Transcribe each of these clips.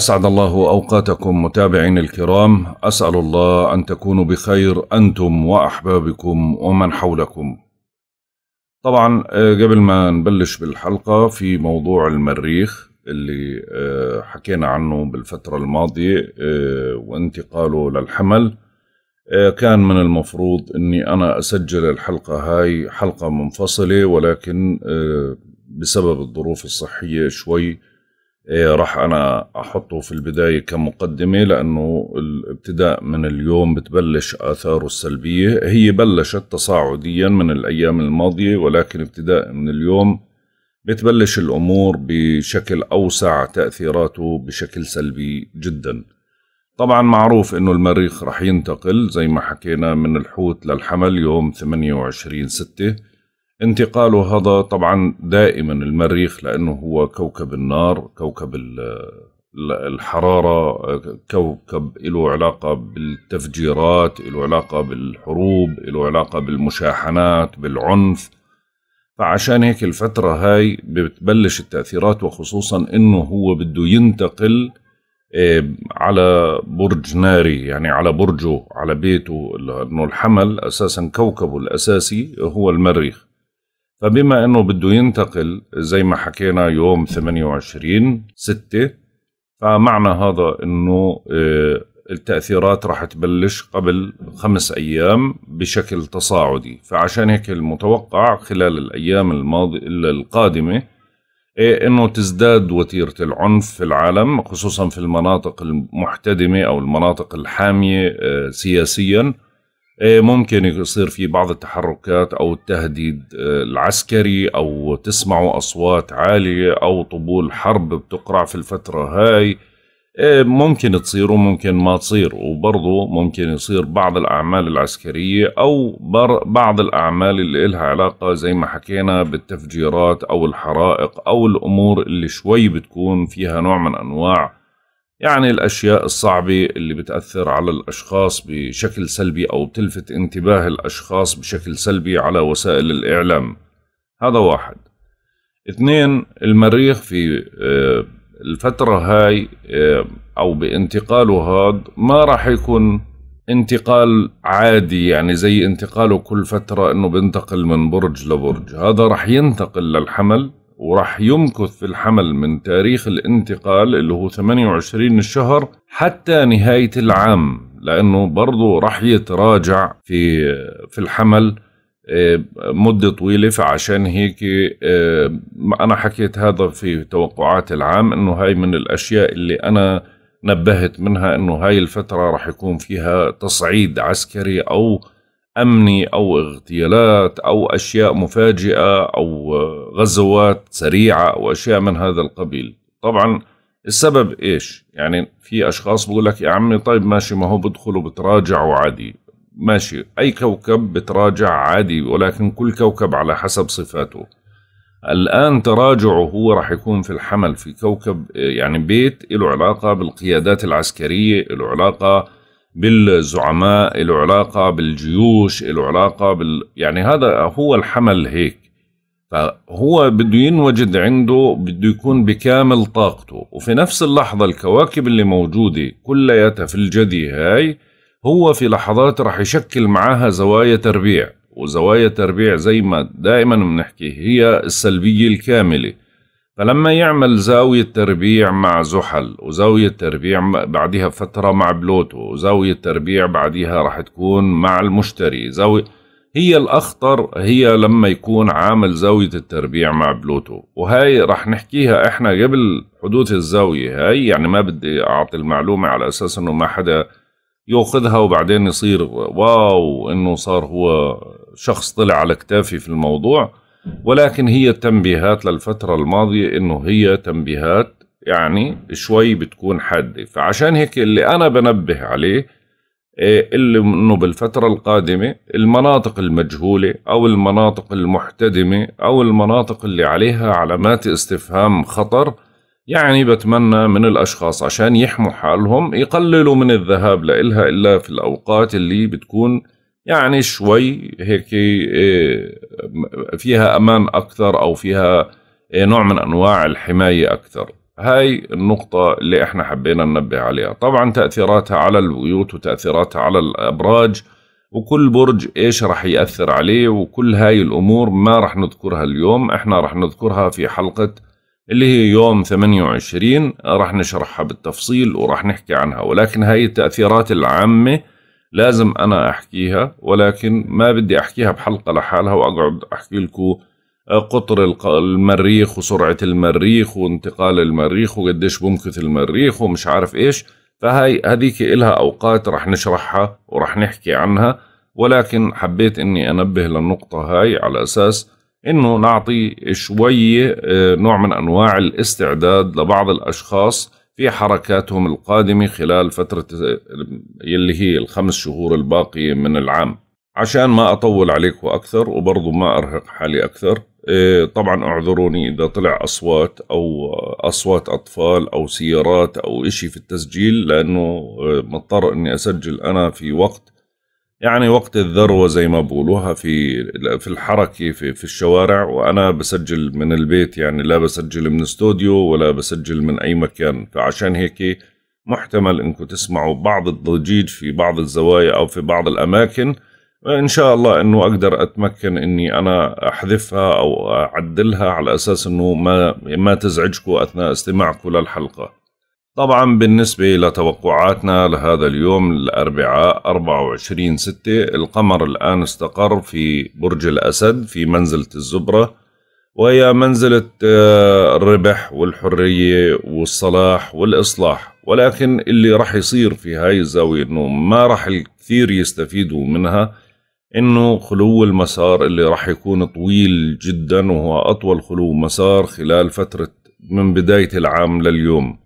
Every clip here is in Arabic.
أسعد الله أوقاتكم متابعين الكرام أسأل الله أن تكونوا بخير أنتم وأحبابكم ومن حولكم طبعا آه، قبل ما نبلش بالحلقة في موضوع المريخ اللي آه، حكينا عنه بالفترة الماضية آه، وانتقاله للحمل كان من المفروض أني أنا أسجل الحلقة هاي حلقة منفصلة ولكن بسبب الظروف الصحية شوي إيه، راح انا احطه في البدايه كمقدمه لانه الابتداء من اليوم بتبلش اثاره السلبيه هي بلشت تصاعديا من الايام الماضيه ولكن ابتداء من اليوم بتبلش الامور بشكل اوسع تاثيراته بشكل سلبي جدا طبعا معروف انه المريخ رح ينتقل زي ما حكينا من الحوت للحمل يوم 28 6 انتقاله هذا طبعا دائما المريخ لأنه هو كوكب النار كوكب الحرارة كوكب له علاقة بالتفجيرات له علاقة بالحروب له علاقة بالمشاحنات بالعنف فعشان هيك الفترة هاي بتبلش التأثيرات وخصوصا انه هو بده ينتقل إيه، على برج ناري يعني على برجه على بيته لأنه الحمل أساسا كوكبه الأساسي هو المريخ فبما انه بده ينتقل زي ما حكينا يوم 28 6 فمعنى هذا انه آه، التأثيرات رح تبلش قبل خمس أيام بشكل تصاعدي فعشان هيك المتوقع خلال الأيام الماضي القادمة آه، انه تزداد وتيره العنف في العالم خصوصا في المناطق المحتدمه او المناطق الحاميه آه، سياسيا آه، ممكن يصير في بعض التحركات او التهديد آه، العسكري او تسمعوا اصوات عاليه او طبول حرب بتقرع في الفتره هاي آه، ممكن تصير وممكن ما تصير وبرضه ممكن يصير بعض الأعمال العسكرية أو بعض الأعمال اللي إلها علاقة زي ما حكينا بالتفجيرات أو الحرائق أو الأمور اللي شوي بتكون فيها نوع من أنواع يعني الأشياء الصعبة اللي بتأثر على الأشخاص بشكل سلبي أو بتلفت انتباه الأشخاص بشكل سلبي على وسائل الإعلام هذا واحد اثنين المريخ في آه، الفترة هاي آه، أو بانتقاله هاد ما راح يكون انتقال عادي يعني زي انتقاله كل فترة انه بينتقل من برج لبرج هذا راح ينتقل للحمل وراح يمكث في الحمل من تاريخ الانتقال اللي هو 28 الشهر حتى نهاية العام لأنه برضه راح يتراجع في في الحمل آه، مدة طويلة فعشان هيك آه، أنا حكيت هذا في توقعات العام أنه هاي من الأشياء اللي أنا نبهت منها أنه هاي الفترة راح يكون فيها تصعيد عسكري أو أمني أو اغتيالات أو أشياء مفاجئة أو آه، غزوات سريعة أو أشياء من هذا القبيل طبعا السبب إيش يعني في أشخاص بقول لك يا عمي طيب ماشي ما هو بدخل بتراجعوا عادي ماشي أي كوكب بتراجع عادي ولكن كل كوكب على حسب صفاته الآن تراجعه هو راح يكون في الحمل في كوكب آه، يعني بيت له علاقة بالقيادات العسكرية له علاقة بالزعماء له علاقة بالجيوش له علاقة بال... يعني هذا هو الحمل هيك فهو بده ينوجد عنده بده يكون بكامل طاقته وفي نفس اللحظة الكواكب اللي موجودة كلياتها في الجدي هاي هو في لحظات رح يشكل معاها زوايا تربيع وزوايا تربيع زي ما دائما بنحكي هي السلبية الكاملة فلما يعمل زاوية تربيع مع زحل وزاوية تربيع بعدها فترة مع بلوتو وزاوية تربيع بعدها راح تكون مع المشتري زاوية هي الأخطر هي لما يكون عامل زاوية التربيع مع بلوتو وهي راح نحكيها احنا قبل حدوث الزاوية هاي يعني ما بدي أعطي المعلومة على أساس أنه ما حدا يأخذها وبعدين يصير واو أنه صار هو شخص طلع على كتافي في الموضوع ولكن هي تنبيهات للفترة الماضية انه هي تنبيهات يعني شوي بتكون حادة فعشان هيك اللي انا بنبه عليه إيه، اللي انه بالفترة القادمة المناطق المجهولة او المناطق المحتدمة او المناطق اللي عليها علامات استفهام خطر يعني بتمنى من الأشخاص عشان يحموا حالهم يقللوا من الذهاب لإلها إلا في الأوقات اللي بتكون يعني شوي هيك آه، فيها امان اكثر او فيها آه، نوع من انواع الحمايه اكثر هاي النقطة اللي احنا حبينا ننبه عليها طبعا تأثيراتها على البيوت وتأثيراتها على الأبراج وكل برج ايش رح يأثر عليه وكل هاي الأمور ما رح نذكرها اليوم احنا رح نذكرها في حلقة اللي هي يوم 28 رح نشرحها بالتفصيل ورح نحكي عنها ولكن هاي التأثيرات العامة لازم أنا أحكيها ولكن ما بدي أحكيها بحلقة لحالها وأقعد أحكي لكم آه، قطر المريخ وسرعة المريخ وانتقال المريخ وقديش بمكث المريخ ومش عارف إيش فهاي هذيك إلها أوقات رح نشرحها ورح نحكي عنها ولكن حبيت إني أنبه للنقطة هاي على أساس إنه نعطي شوية آه، نوع من أنواع الاستعداد لبعض الأشخاص في حركاتهم القادمة خلال فترة اللي هي الخمس شهور الباقية من العام عشان ما أطول عليكم أكثر وبرضو ما أرهق حالي أكثر إيه، طبعا اعذروني إذا طلع أصوات أو أصوات أطفال أو سيارات أو إشي في التسجيل لأنه إيه، مضطر أني أسجل أنا في وقت يعني وقت الذروه زي ما بقولوها في في الحركه في في الشوارع وانا بسجل من البيت يعني لا بسجل من استوديو ولا بسجل من اي مكان فعشان هيك محتمل انكم تسمعوا بعض الضجيج في بعض الزوايا او في بعض الاماكن وان شاء الله انه اقدر اتمكن اني انا احذفها او اعدلها على اساس انه ما ما تزعجكم اثناء استماعكم للحلقه طبعا بالنسبة لتوقعاتنا لهذا اليوم الأربعاء 24 ستة القمر الآن استقر في برج الأسد في منزلة الزبرة وهي منزلة آه، الربح والحرية والصلاح والإصلاح ولكن اللي راح يصير في هاي الزاوية انه ما راح الكثير يستفيدوا منها انه خلو المسار اللي راح يكون طويل جدا وهو اطول خلو مسار خلال فترة من بداية العام لليوم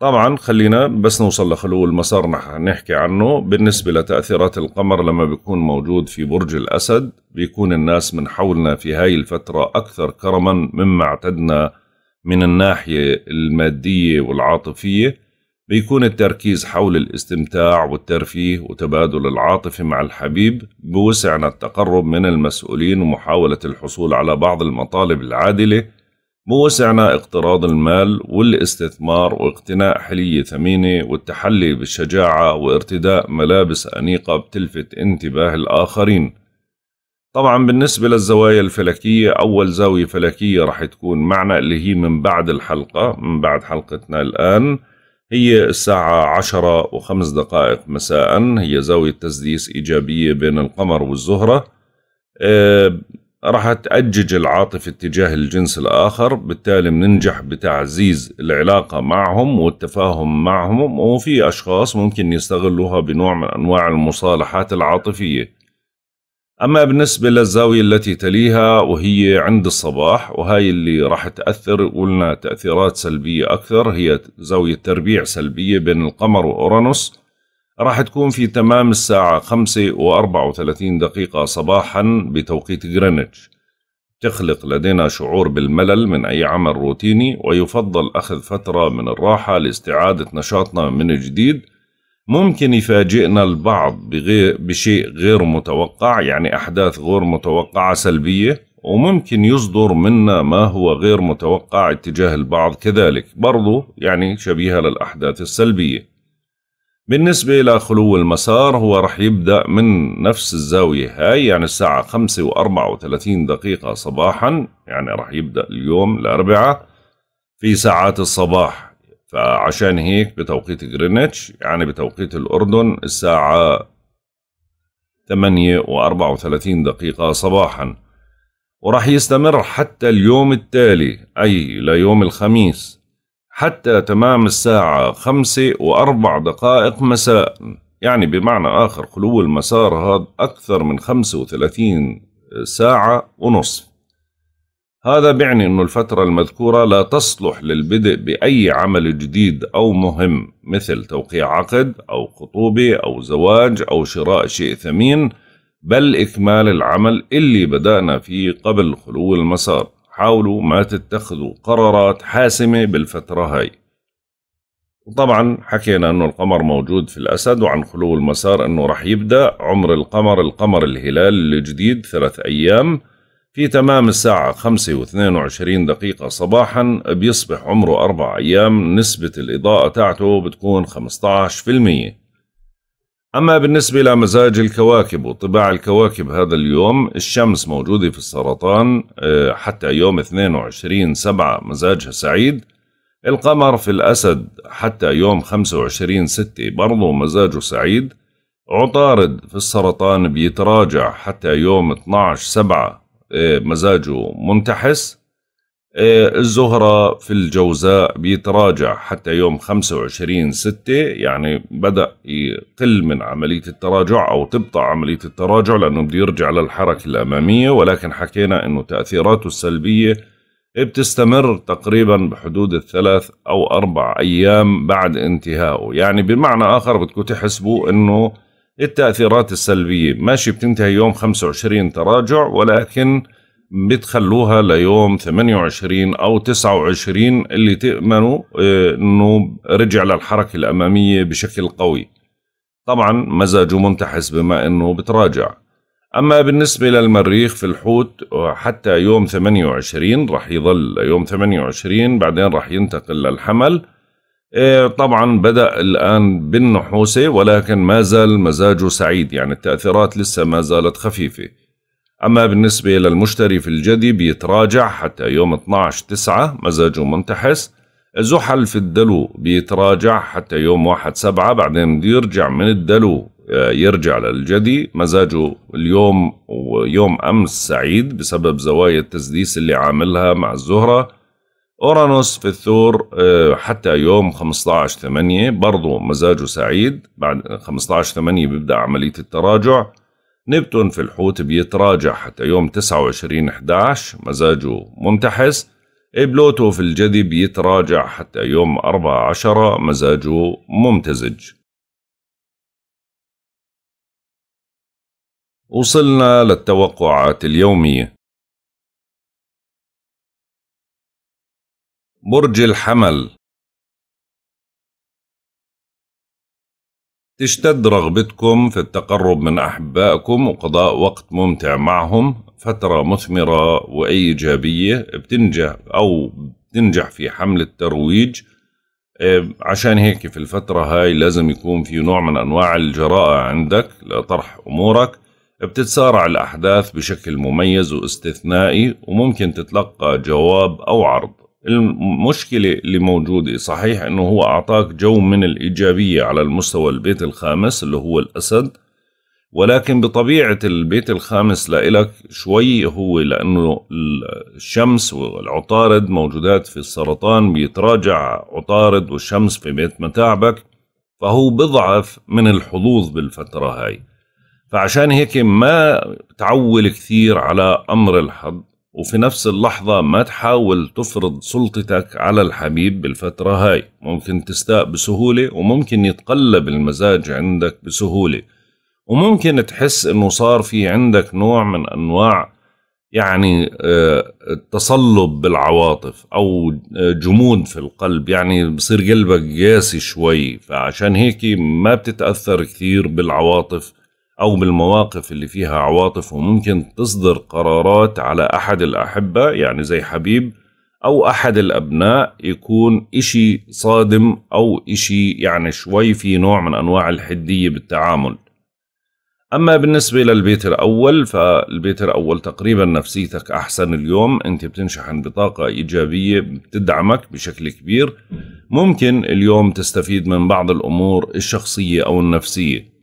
طبعا خلينا بس نوصل لخلو المسار نحكي عنه بالنسبة لتأثيرات القمر لما بيكون موجود في برج الأسد بيكون الناس من حولنا في هاي الفترة أكثر كرما مما اعتدنا من الناحية المادية والعاطفية بيكون التركيز حول الاستمتاع والترفيه وتبادل العاطفة مع الحبيب بوسعنا التقرب من المسؤولين ومحاولة الحصول على بعض المطالب العادلة بوسعنا اقتراض المال والاستثمار واقتناء حلية ثمينة والتحلي بالشجاعة وارتداء ملابس أنيقة بتلفت انتباه الآخرين طبعا بالنسبة للزوايا الفلكية أول زاوية فلكية رح تكون معنا اللي هي من بعد الحلقة من بعد حلقتنا الآن هي الساعة عشرة وخمس دقائق مساء هي زاوية تسديس إيجابية بين القمر والزهرة آه، راح تأجج العاطفة اتجاه الجنس الآخر بالتالي بننجح بتعزيز العلاقة معهم والتفاهم معهم وفي أشخاص ممكن يستغلوها بنوع من أنواع المصالحات العاطفية أما بالنسبة للزاوية التي تليها وهي عند الصباح وهاي اللي راح تأثر قلنا تأثيرات سلبية أكثر هي زاوية تربيع سلبية بين القمر وأورانوس راح تكون في تمام الساعة 5 و34 دقيقة صباحا بتوقيت غرينتش تخلق لدينا شعور بالملل من أي عمل روتيني ويفضل أخذ فترة من الراحة لاستعادة نشاطنا من جديد ممكن يفاجئنا البعض بغير بشيء غير متوقع يعني أحداث غير متوقعة سلبية وممكن يصدر منا ما هو غير متوقع اتجاه البعض كذلك برضو يعني شبيهة للأحداث السلبية بالنسبة لخلو المسار هو رح يبدأ من نفس الزاوية هاي يعني الساعة 5 و 34 دقيقة صباحا يعني رح يبدأ اليوم الأربعاء في ساعات الصباح فعشان هيك بتوقيت جرينتش يعني بتوقيت الأردن الساعة 8 و 34 دقيقة صباحا ورح يستمر حتى اليوم التالي أي ليوم الخميس حتى تمام الساعة خمسة وأربع دقائق مساء يعني بمعنى آخر خلو المسار هذا أكثر من خمسة وثلاثين ساعة ونصف هذا بيعني أن الفترة المذكورة لا تصلح للبدء بأي عمل جديد أو مهم مثل توقيع عقد أو خطوبة أو زواج أو شراء شيء ثمين بل إكمال العمل اللي بدأنا فيه قبل خلو المسار حاولوا ما تتخذوا قرارات حاسمة بالفترة هاي وطبعا حكينا انه القمر موجود في الاسد وعن خلو المسار انه رح يبدا عمر القمر القمر الهلال الجديد ثلاث ايام في تمام الساعة خمسة واثنين وعشرين دقيقة صباحا بيصبح عمره أربع أيام نسبة الإضاءة تاعته بتكون المئة أما بالنسبة لمزاج الكواكب وطباع الكواكب هذا اليوم الشمس موجودة في السرطان آه، حتى يوم 22 سبعة مزاجها سعيد القمر في الأسد حتى يوم 25 ستة برضو مزاجه سعيد عطارد في السرطان بيتراجع حتى يوم 12 سبعة آه، مزاجه منتحس آه، الزهرة في الجوزاء بيتراجع حتى يوم 25 6 يعني بدأ يقل من عملية التراجع أو تبطأ عملية التراجع لأنه بده يرجع للحركة الأمامية ولكن حكينا أنه تأثيراته السلبية بتستمر تقريبا بحدود الثلاث أو أربع أيام بعد انتهائه يعني بمعنى آخر بدكم تحسبوا أنه التأثيرات السلبية ماشي بتنتهي يوم 25 تراجع ولكن بتخلوها ليوم 28 او 29 اللي تامنوا آه، انه رجع للحركه الاماميه بشكل قوي طبعا مزاجه منتحس بما انه بتراجع اما بالنسبه للمريخ في الحوت حتى يوم 28 راح يظل يوم 28 بعدين راح ينتقل للحمل آه، طبعا بدأ الآن بالنحوسة ولكن ما زال مزاجه سعيد يعني التأثيرات لسه ما زالت خفيفة أما بالنسبة للمشتري في الجدي بيتراجع حتى يوم 12 9 مزاجه منتحس زحل في الدلو بيتراجع حتى يوم 1 7 بعدين يرجع من الدلو آه، يرجع للجدي مزاجه اليوم ويوم أمس سعيد بسبب زوايا التسديس اللي عاملها مع الزهرة أورانوس في الثور آه، حتى يوم 15 8 برضو مزاجه سعيد بعد 15 8 بيبدأ عملية التراجع نبتون في الحوت بيتراجع حتى يوم 29/11 مزاجه منتحس بلوتو في الجدي بيتراجع حتى يوم 14 مزاجه ممتزج وصلنا للتوقعات اليومية برج الحمل تشتد رغبتكم في التقرب من أحبائكم وقضاء وقت ممتع معهم فترة مثمرة وإيجابية بتنجح أو بتنجح في حملة ترويج إيه، عشان هيك في الفترة هاي لازم يكون في نوع من أنواع الجراءة عندك لطرح أمورك بتتسارع الأحداث بشكل مميز واستثنائي وممكن تتلقى جواب أو عرض المشكلة اللي موجودة صحيح انه هو اعطاك جو من الايجابية على المستوى البيت الخامس اللي هو الاسد ولكن بطبيعة البيت الخامس لإلك شوي هو لأنه الشمس والعطارد موجودات في السرطان بيتراجع عطارد والشمس في بيت متاعبك فهو بضعف من الحظوظ بالفترة هاي فعشان هيك ما تعول كثير على أمر الحظ وفي نفس اللحظة ما تحاول تفرض سلطتك على الحبيب بالفترة هاي ممكن تستاء بسهولة وممكن يتقلب المزاج عندك بسهولة وممكن تحس انه صار في عندك نوع من انواع يعني آه، التصلب بالعواطف او آه، جمود في القلب يعني بصير قلبك قاسي شوي فعشان هيك ما بتتاثر كثير بالعواطف أو بالمواقف اللي فيها عواطف وممكن تصدر قرارات على أحد الأحبة يعني زي حبيب أو أحد الأبناء يكون إشي صادم أو إشي يعني شوي في نوع من أنواع الحدية بالتعامل أما بالنسبة للبيت الأول فالبيت الأول تقريبا نفسيتك أحسن اليوم أنت بتنشحن بطاقة إيجابية بتدعمك بشكل كبير ممكن اليوم تستفيد من بعض الأمور الشخصية أو النفسية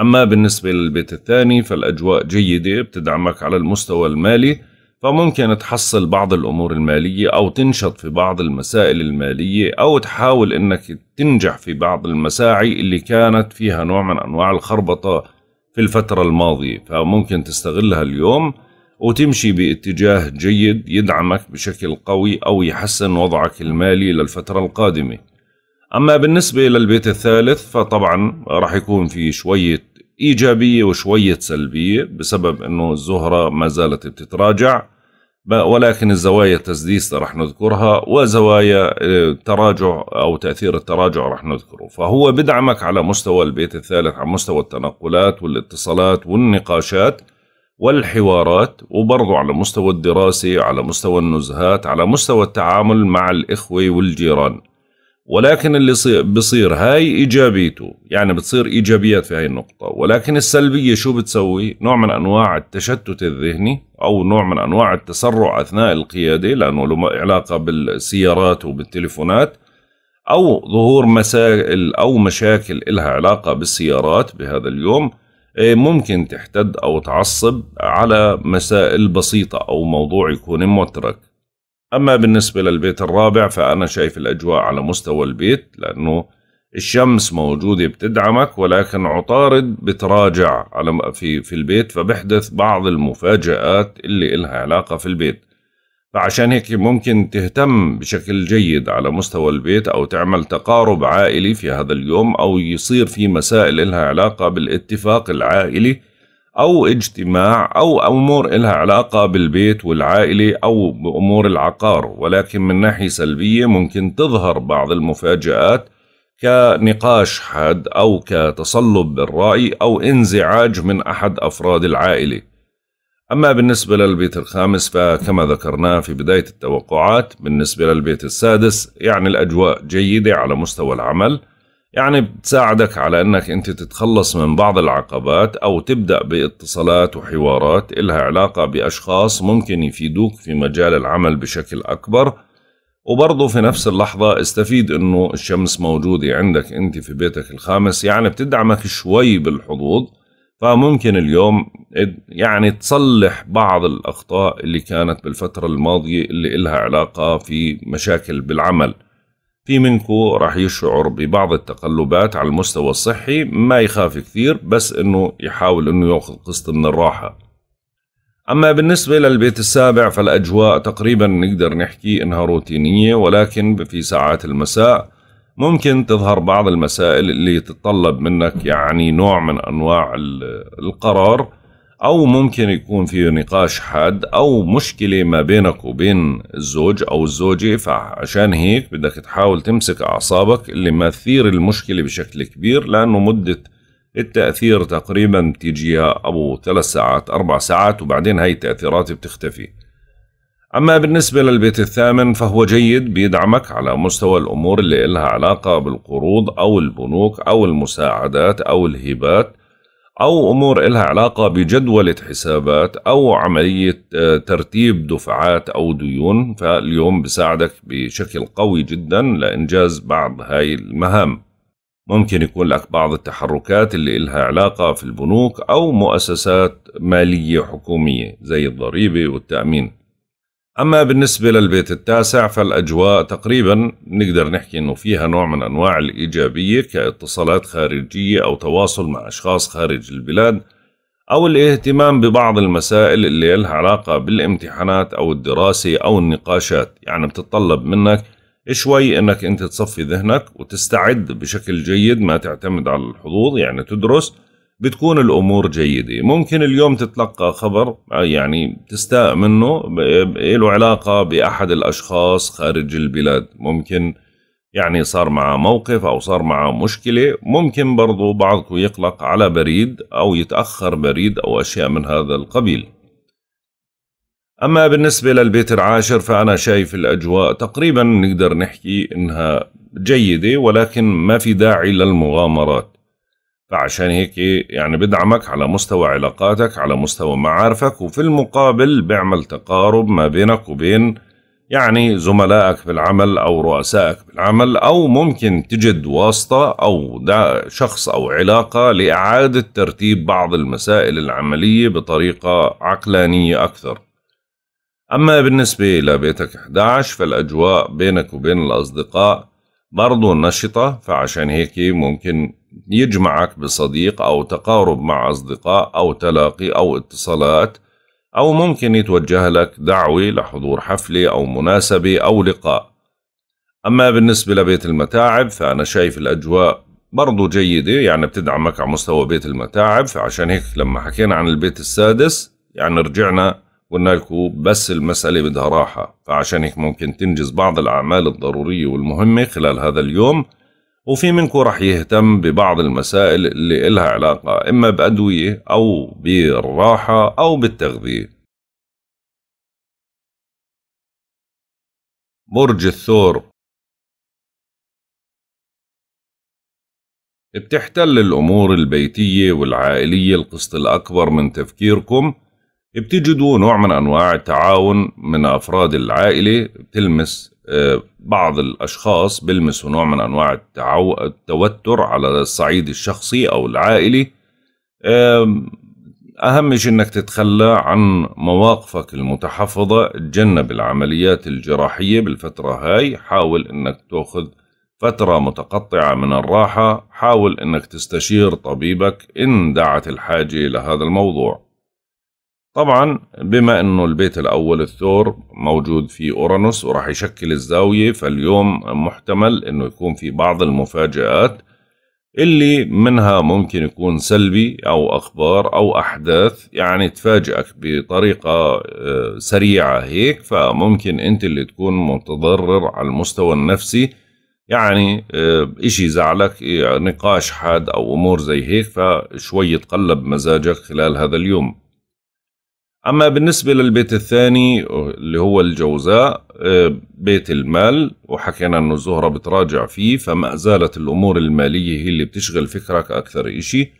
أما بالنسبة للبيت الثاني فالأجواء جيدة بتدعمك على المستوى المالي فممكن تحصل بعض الأمور المالية أو تنشط في بعض المسائل المالية أو تحاول أنك تنجح في بعض المساعي اللي كانت فيها نوع من أنواع الخربطة في الفترة الماضية فممكن تستغلها اليوم وتمشي باتجاه جيد يدعمك بشكل قوي أو يحسن وضعك المالي للفترة القادمة أما بالنسبة للبيت الثالث فطبعا راح يكون في شوية إيجابية وشوية سلبية بسبب أنه الزهرة ما زالت بتتراجع ولكن الزوايا التسديس رح نذكرها وزوايا آه، تراجع أو تأثير التراجع رح نذكره فهو بدعمك على مستوى البيت الثالث على مستوى التنقلات والاتصالات والنقاشات والحوارات وبرضه على مستوى الدراسة على مستوى النزهات على مستوى التعامل مع الإخوة والجيران ولكن اللي بصير هاي ايجابيته يعني بتصير ايجابيات في هاي النقطه ولكن السلبيه شو بتسوي نوع من انواع التشتت الذهني او نوع من انواع التسرع اثناء القياده لانه له علاقه بالسيارات وبالتليفونات او ظهور مسائل او مشاكل إلها علاقه بالسيارات بهذا اليوم إيه، ممكن تحتد او تعصب على مسائل بسيطه او موضوع يكون موترك أما بالنسبة للبيت الرابع فأنا شايف الأجواء على مستوى البيت لأنه الشمس موجودة بتدعمك ولكن عطارد بتراجع على في في البيت فبحدث بعض المفاجآت اللي إلها علاقة في البيت فعشان هيك ممكن تهتم بشكل جيد على مستوى البيت أو تعمل تقارب عائلي في هذا اليوم أو يصير في مسائل إلها علاقة بالاتفاق العائلي أو اجتماع أو أمور إلها علاقة بالبيت والعائلة أو بأمور العقار ولكن من ناحية سلبية ممكن تظهر بعض المفاجآت كنقاش حاد أو كتصلب بالرأي أو انزعاج من أحد أفراد العائلة أما بالنسبة للبيت الخامس فكما ذكرناه في بداية التوقعات بالنسبة للبيت السادس يعني الأجواء جيدة على مستوى العمل يعني بتساعدك على انك انت تتخلص من بعض العقبات او تبدأ باتصالات وحوارات إلها علاقة بأشخاص ممكن يفيدوك في مجال العمل بشكل أكبر وبرضه في نفس اللحظة استفيد انه الشمس موجودة عندك انت في بيتك الخامس يعني بتدعمك شوي بالحظوظ فممكن اليوم يعني تصلح بعض الأخطاء اللي كانت بالفترة الماضية اللي إلها علاقة في مشاكل بالعمل في منكم راح يشعر ببعض التقلبات على المستوى الصحي ما يخاف كثير بس انه يحاول انه ياخذ قسط من الراحه اما بالنسبه للبيت السابع فالاجواء تقريبا نقدر نحكي انها روتينيه ولكن في ساعات المساء ممكن تظهر بعض المسائل اللي تتطلب منك يعني نوع من انواع القرار أو ممكن يكون في نقاش حاد أو مشكلة ما بينك وبين الزوج أو الزوجة فعشان هيك بدك تحاول تمسك أعصابك اللي ما تثير المشكلة بشكل كبير لأنه مدة التأثير تقريبا بتيجيها أبو ثلاث ساعات أربع ساعات وبعدين هاي التأثيرات بتختفي أما بالنسبة للبيت الثامن فهو جيد بيدعمك على مستوى الأمور اللي إلها علاقة بالقروض أو البنوك أو المساعدات أو الهبات أو أمور إلها علاقة بجدولة حسابات أو عملية آه، ترتيب دفعات أو ديون فاليوم بساعدك بشكل قوي جدا لإنجاز بعض هاي المهام ممكن يكون لك بعض التحركات اللي إلها علاقة في البنوك أو مؤسسات مالية حكومية زي الضريبة والتأمين أما بالنسبة للبيت التاسع فالأجواء تقريبا نقدر نحكي أنه فيها نوع من أنواع الإيجابية كاتصالات خارجية أو تواصل مع أشخاص خارج البلاد أو الاهتمام ببعض المسائل اللي لها علاقة بالامتحانات أو الدراسة أو النقاشات يعني بتتطلب منك شوي أنك أنت تصفي ذهنك وتستعد بشكل جيد ما تعتمد على الحظوظ يعني تدرس بتكون الامور جيده ممكن اليوم تتلقى خبر يعني تستاء منه له علاقه باحد الاشخاص خارج البلاد ممكن يعني صار معه موقف او صار معه مشكله ممكن برضو بعضكم يقلق على بريد او يتاخر بريد او اشياء من هذا القبيل اما بالنسبه للبيت العاشر فانا شايف الاجواء تقريبا نقدر نحكي انها جيده ولكن ما في داعي للمغامرات فعشان هيك يعني بدعمك على مستوى علاقاتك على مستوى معارفك وفي المقابل بيعمل تقارب ما بينك وبين يعني زملائك في العمل أو رؤسائك في العمل أو ممكن تجد واسطة أو شخص أو علاقة لإعادة ترتيب بعض المسائل العملية بطريقة عقلانية أكثر أما بالنسبة لبيتك 11 فالأجواء بينك وبين الأصدقاء برضو نشطة فعشان هيك ممكن يجمعك بصديق أو تقارب مع أصدقاء أو تلاقي أو اتصالات أو ممكن يتوجه لك دعوة لحضور حفلة أو مناسبة أو لقاء أما بالنسبة لبيت المتاعب فأنا شايف الأجواء برضو جيدة يعني بتدعمك على مستوى بيت المتاعب فعشان هيك لما حكينا عن البيت السادس يعني رجعنا قلنا لكم بس المسألة بدها راحة فعشان هيك ممكن تنجز بعض الأعمال الضرورية والمهمة خلال هذا اليوم وفي منكم راح يهتم ببعض المسائل اللي إلها علاقة إما بأدوية أو بالراحة أو بالتغذية برج الثور بتحتل الأمور البيتية والعائلية القسط الأكبر من تفكيركم بتجدوا نوع من أنواع التعاون من أفراد العائلة بتلمس آه، بعض الأشخاص بلمسوا نوع من أنواع التوتر على الصعيد الشخصي أو العائلي أهم شيء أنك تتخلى عن مواقفك المتحفظة تجنب العمليات الجراحية بالفترة هاي حاول أنك تأخذ فترة متقطعة من الراحة حاول أنك تستشير طبيبك إن دعت الحاجة لهذا الموضوع طبعا بما انه البيت الاول الثور موجود في اورانوس وراح يشكل الزاوية فاليوم محتمل انه يكون في بعض المفاجآت اللي منها ممكن يكون سلبي او اخبار او احداث يعني تفاجئك بطريقة آه، سريعة هيك فممكن انت اللي تكون متضرر على المستوى النفسي يعني آه، اشي زعلك آه، نقاش حاد او امور زي هيك فشوي تقلب مزاجك خلال هذا اليوم أما بالنسبة للبيت الثاني اللي هو الجوزاء آه، بيت المال وحكينا أنه الزهرة بتراجع فيه فما زالت الأمور المالية هي اللي بتشغل فكرك أكثر إشي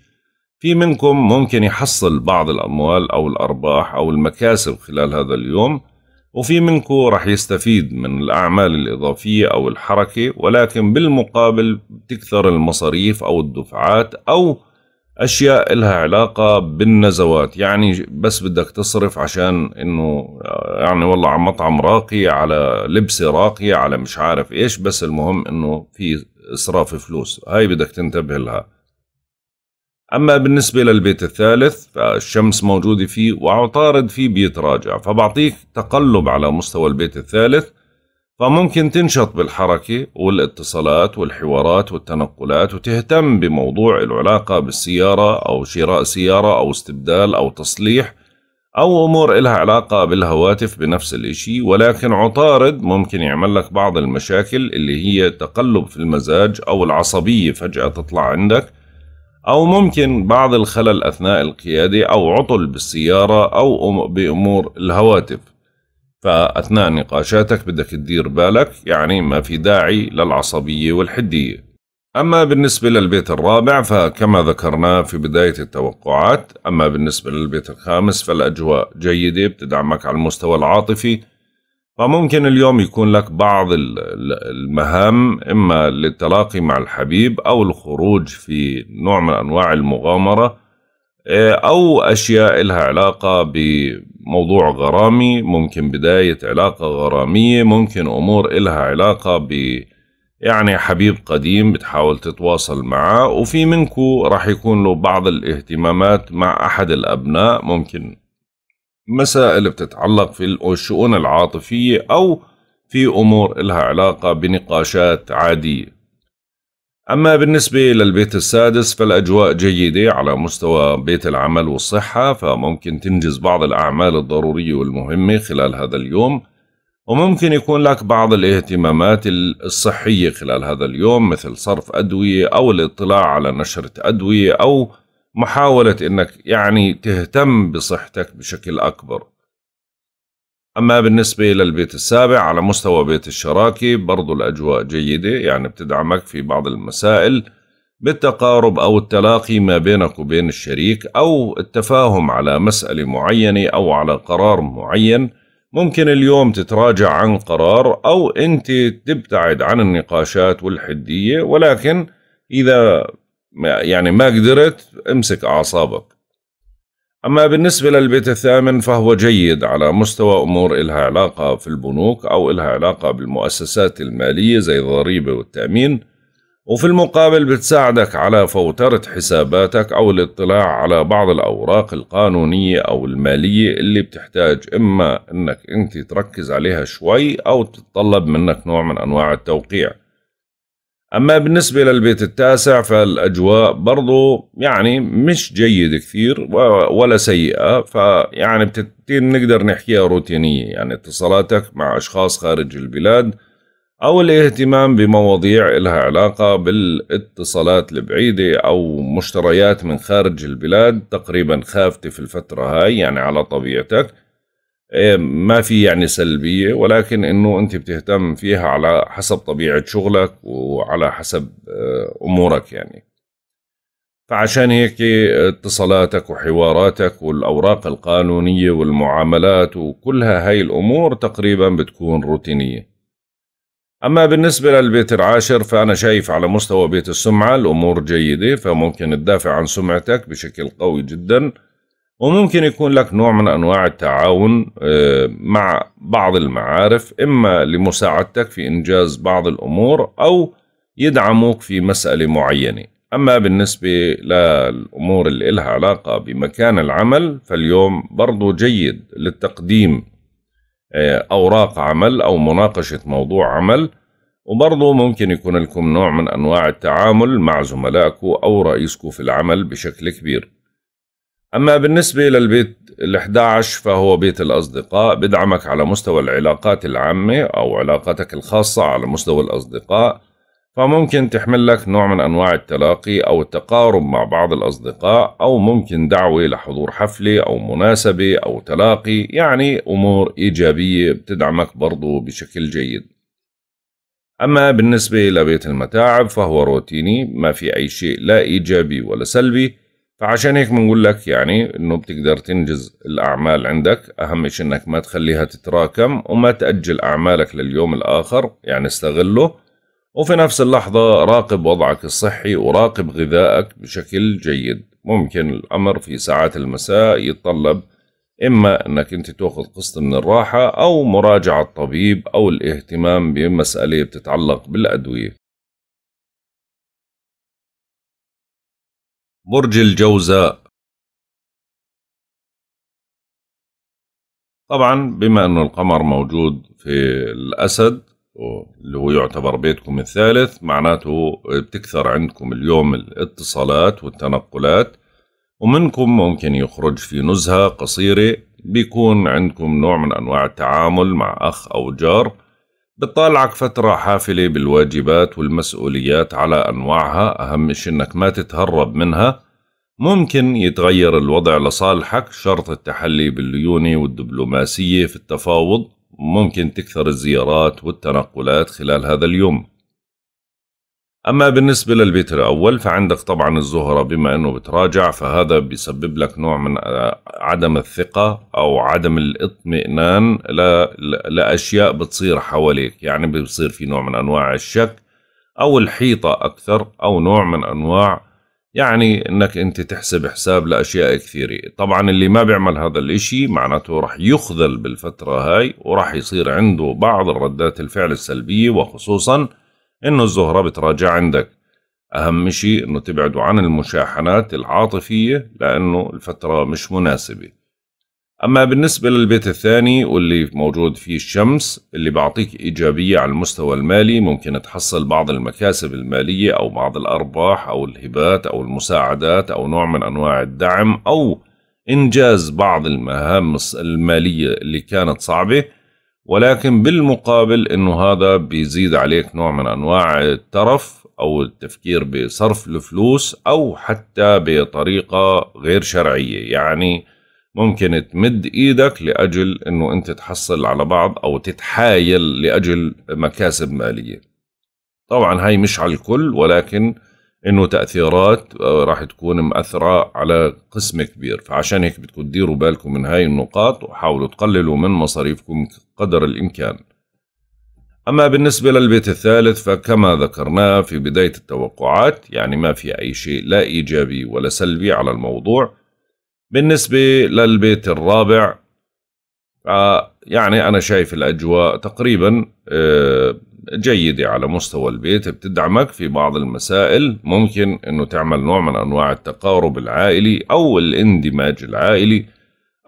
في منكم ممكن يحصل بعض الأموال أو الأرباح أو المكاسب خلال هذا اليوم وفي منكم رح يستفيد من الأعمال الإضافية أو الحركة ولكن بالمقابل بتكثر المصاريف أو الدفعات أو اشياء لها علاقه بالنزوات يعني بس بدك تصرف عشان انه يعني والله على مطعم راقي على لبسه راقيه على مش عارف ايش بس المهم انه في اسراف فلوس هاي بدك تنتبه لها اما بالنسبه للبيت الثالث فالشمس موجوده فيه وعطارد فيه بيتراجع فبعطيك تقلب على مستوى البيت الثالث فممكن تنشط بالحركة والاتصالات والحوارات والتنقلات وتهتم بموضوع العلاقة بالسيارة أو شراء سيارة أو استبدال أو تصليح أو أمور إلها علاقة بالهواتف بنفس الإشي ولكن عطارد ممكن يعمل لك بعض المشاكل اللي هي تقلب في المزاج أو العصبية فجأة تطلع عندك أو ممكن بعض الخلل أثناء القيادة أو عطل بالسيارة أو بأمور الهواتف فأثناء نقاشاتك بدك تدير بالك يعني ما في داعي للعصبية والحدية أما بالنسبة للبيت الرابع فكما ذكرنا في بداية التوقعات أما بالنسبة للبيت الخامس فالأجواء جيدة بتدعمك على المستوى العاطفي فممكن اليوم يكون لك بعض المهام إما للتلاقي مع الحبيب أو الخروج في نوع من أنواع المغامرة او اشياء لها علاقه بموضوع غرامي ممكن بدايه علاقه غراميه ممكن امور لها علاقه ب يعني حبيب قديم بتحاول تتواصل معه وفي منكو راح يكون له بعض الاهتمامات مع احد الابناء ممكن مسائل بتتعلق في الشؤون العاطفيه او في امور لها علاقه بنقاشات عاديه أما بالنسبة للبيت السادس فالأجواء جيدة على مستوى بيت العمل والصحة فممكن تنجز بعض الأعمال الضرورية والمهمة خلال هذا اليوم وممكن يكون لك بعض الاهتمامات الصحية خلال هذا اليوم مثل صرف أدوية أو الاطلاع على نشرة أدوية أو محاولة أنك يعني تهتم بصحتك بشكل أكبر أما بالنسبة للبيت السابع على مستوى بيت الشراكي برضو الأجواء جيدة يعني بتدعمك في بعض المسائل بالتقارب أو التلاقي ما بينك وبين الشريك أو التفاهم على مسألة معينة أو على قرار معين ممكن اليوم تتراجع عن قرار أو أنت تبتعد عن النقاشات والحدية ولكن إذا يعني ما قدرت امسك أعصابك أما بالنسبة للبيت الثامن فهو جيد على مستوى أمور إلها علاقة في البنوك أو إلها علاقة بالمؤسسات المالية زي الضريبة والتأمين وفي المقابل بتساعدك على فوترة حساباتك أو الاطلاع على بعض الأوراق القانونية أو المالية اللي بتحتاج إما أنك أنت تركز عليها شوي أو تتطلب منك نوع من أنواع التوقيع أما بالنسبة للبيت التاسع فالأجواء برضو يعني مش جيدة كثير ولا سيئة فيعني بتبتدي نقدر نحكيها روتينية يعني اتصالاتك مع أشخاص خارج البلاد أو الاهتمام بمواضيع إلها علاقة بالاتصالات البعيدة أو مشتريات من خارج البلاد تقريبا خافتة في الفترة هاي يعني على طبيعتك إيه، ما في يعني سلبيه ولكن انه انت بتهتم فيها على حسب طبيعه شغلك وعلى حسب آه، امورك يعني فعشان هيك اتصالاتك وحواراتك والاوراق القانونيه والمعاملات وكلها هاي الامور تقريبا بتكون روتينيه أما بالنسبة للبيت العاشر فأنا شايف على مستوى بيت السمعة الأمور جيدة فممكن تدافع عن سمعتك بشكل قوي جدا وممكن يكون لك نوع من أنواع التعاون آه، مع بعض المعارف إما لمساعدتك في إنجاز بعض الأمور أو يدعموك في مسألة معينة أما بالنسبة للأمور اللي إلها علاقة بمكان العمل فاليوم برضو جيد للتقديم آه، أوراق عمل أو مناقشة موضوع عمل وبرضه ممكن يكون لكم نوع من أنواع التعامل مع زملائكم أو رئيسكم في العمل بشكل كبير أما بالنسبة للبيت ال11 فهو بيت الأصدقاء بدعمك على مستوى العلاقات العامة أو علاقاتك الخاصة على مستوى الأصدقاء فممكن تحمل لك نوع من أنواع التلاقي أو التقارب مع بعض الأصدقاء أو ممكن دعوة لحضور حفلة أو مناسبة أو تلاقي يعني أمور إيجابية بتدعمك برضو بشكل جيد أما بالنسبة لبيت المتاعب فهو روتيني ما في أي شيء لا إيجابي ولا سلبي فعشان هيك بنقول لك يعني انه بتقدر تنجز الاعمال عندك اهم شيء انك ما تخليها تتراكم وما تاجل اعمالك لليوم الاخر يعني استغله وفي نفس اللحظة راقب وضعك الصحي وراقب غذائك بشكل جيد ممكن الأمر في ساعات المساء يتطلب إما أنك أنت تأخذ قسط من الراحة أو مراجعة الطبيب أو الاهتمام بمسألة بتتعلق بالأدوية برج الجوزاء طبعا بما انه القمر موجود في الاسد اللي هو يعتبر بيتكم الثالث معناته بتكثر عندكم اليوم الاتصالات والتنقلات ومنكم ممكن يخرج في نزهة قصيرة بيكون عندكم نوع من أنواع التعامل مع أخ أو جار بتطالعك فترة حافلة بالواجبات والمسؤوليات على أنواعها أهم شي إنك ما تتهرب منها ممكن يتغير الوضع لصالحك شرط التحلي بالليونة والدبلوماسية في التفاوض ممكن تكثر الزيارات والتنقلات خلال هذا اليوم أما بالنسبة للبيت الأول فعندك طبعا الزهرة بما أنه بتراجع فهذا بيسبب لك نوع من آه، عدم الثقة أو عدم الاطمئنان لأشياء بتصير حواليك يعني بيصير في نوع من أنواع الشك أو الحيطة أكثر أو نوع من أنواع يعني أنك أنت تحسب حساب لأشياء كثيرة طبعا اللي ما بيعمل هذا الإشي معناته رح يخذل بالفترة هاي ورح يصير عنده بعض الردات الفعل السلبية وخصوصاً إنه الزهرة بتراجع عندك أهم شيء إنه تبعدوا عن المشاحنات العاطفية لأنه الفترة مش مناسبة أما بالنسبة للبيت الثاني واللي موجود فيه الشمس اللي بعطيك إيجابية على المستوى المالي ممكن تحصل بعض المكاسب المالية أو بعض الأرباح أو الهبات أو المساعدات أو نوع من أنواع الدعم أو إنجاز بعض المهام المالية اللي كانت صعبة ولكن بالمقابل انه هذا بيزيد عليك نوع من انواع الترف او التفكير بصرف الفلوس او حتى بطريقه غير شرعيه يعني ممكن تمد ايدك لاجل انه انت تحصل على بعض او تتحايل لاجل مكاسب ماليه طبعا هاي مش على الكل ولكن انه تاثيرات آه، راح تكون مأثره على قسم كبير فعشان هيك بدكم تديروا بالكم من هاي النقاط وحاولوا تقللوا من مصاريفكم قدر الامكان أما بالنسبة للبيت الثالث فكما ذكرناه في بداية التوقعات يعني ما في أي شيء لا إيجابي ولا سلبي على الموضوع بالنسبة للبيت الرابع آه، يعني أنا شايف الأجواء تقريبا آه، جيدة يعني على مستوى البيت بتدعمك في بعض المسائل ممكن انه تعمل نوع من انواع التقارب العائلي او الاندماج العائلي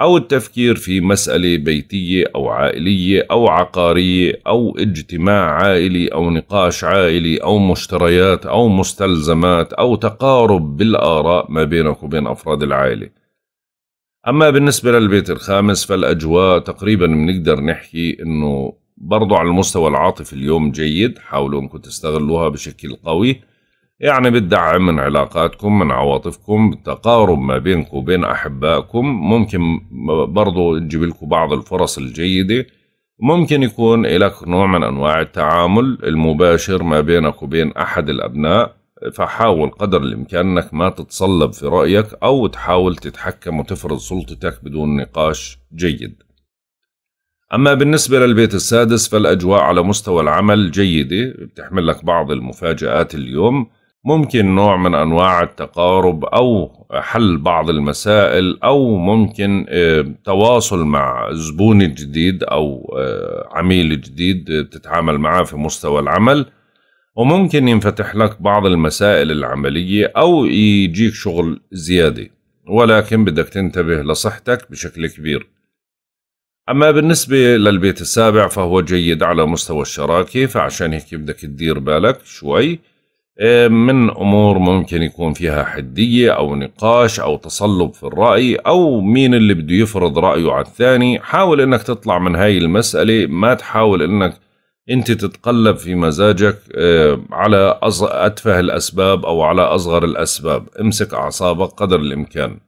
او التفكير في مسألة بيتية او عائلية او عقارية او اجتماع عائلي او نقاش عائلي او مشتريات او مستلزمات او تقارب بالاراء ما بينك وبين افراد العائله. أما بالنسبة للبيت الخامس فالأجواء تقريبا بنقدر نحكي إنه برضو على المستوى العاطفي اليوم جيد حاولوا انكم تستغلوها بشكل قوي يعني بالدعم من علاقاتكم من عواطفكم بالتقارب ما بينكم وبين أحبائكم ممكن برضو تجيب لكم بعض الفرص الجيدة ممكن يكون لك نوع من أنواع التعامل المباشر ما بينك وبين أحد الأبناء فحاول قدر الإمكان أنك ما تتصلب في رأيك أو تحاول تتحكم وتفرض سلطتك بدون نقاش جيد أما بالنسبة للبيت السادس فالأجواء على مستوى العمل جيدة بتحمل لك بعض المفاجآت اليوم ممكن نوع من أنواع التقارب أو حل بعض المسائل أو ممكن آه، تواصل مع زبون جديد أو آه، عميل جديد تتعامل معه في مستوى العمل وممكن ينفتح لك بعض المسائل العملية أو يجيك شغل زيادة ولكن بدك تنتبه لصحتك بشكل كبير أما بالنسبة للبيت السابع فهو جيد على مستوى الشراكة فعشان هيك بدك تدير بالك شوي آه، من أمور ممكن يكون فيها حدية أو نقاش أو تصلب في الرأي أو مين اللي بده يفرض رأيه على الثاني حاول أنك تطلع من هاي المسألة ما تحاول أنك أنت تتقلب في مزاجك آه، على أتفه الأسباب أو على أصغر الأسباب امسك أعصابك قدر الإمكان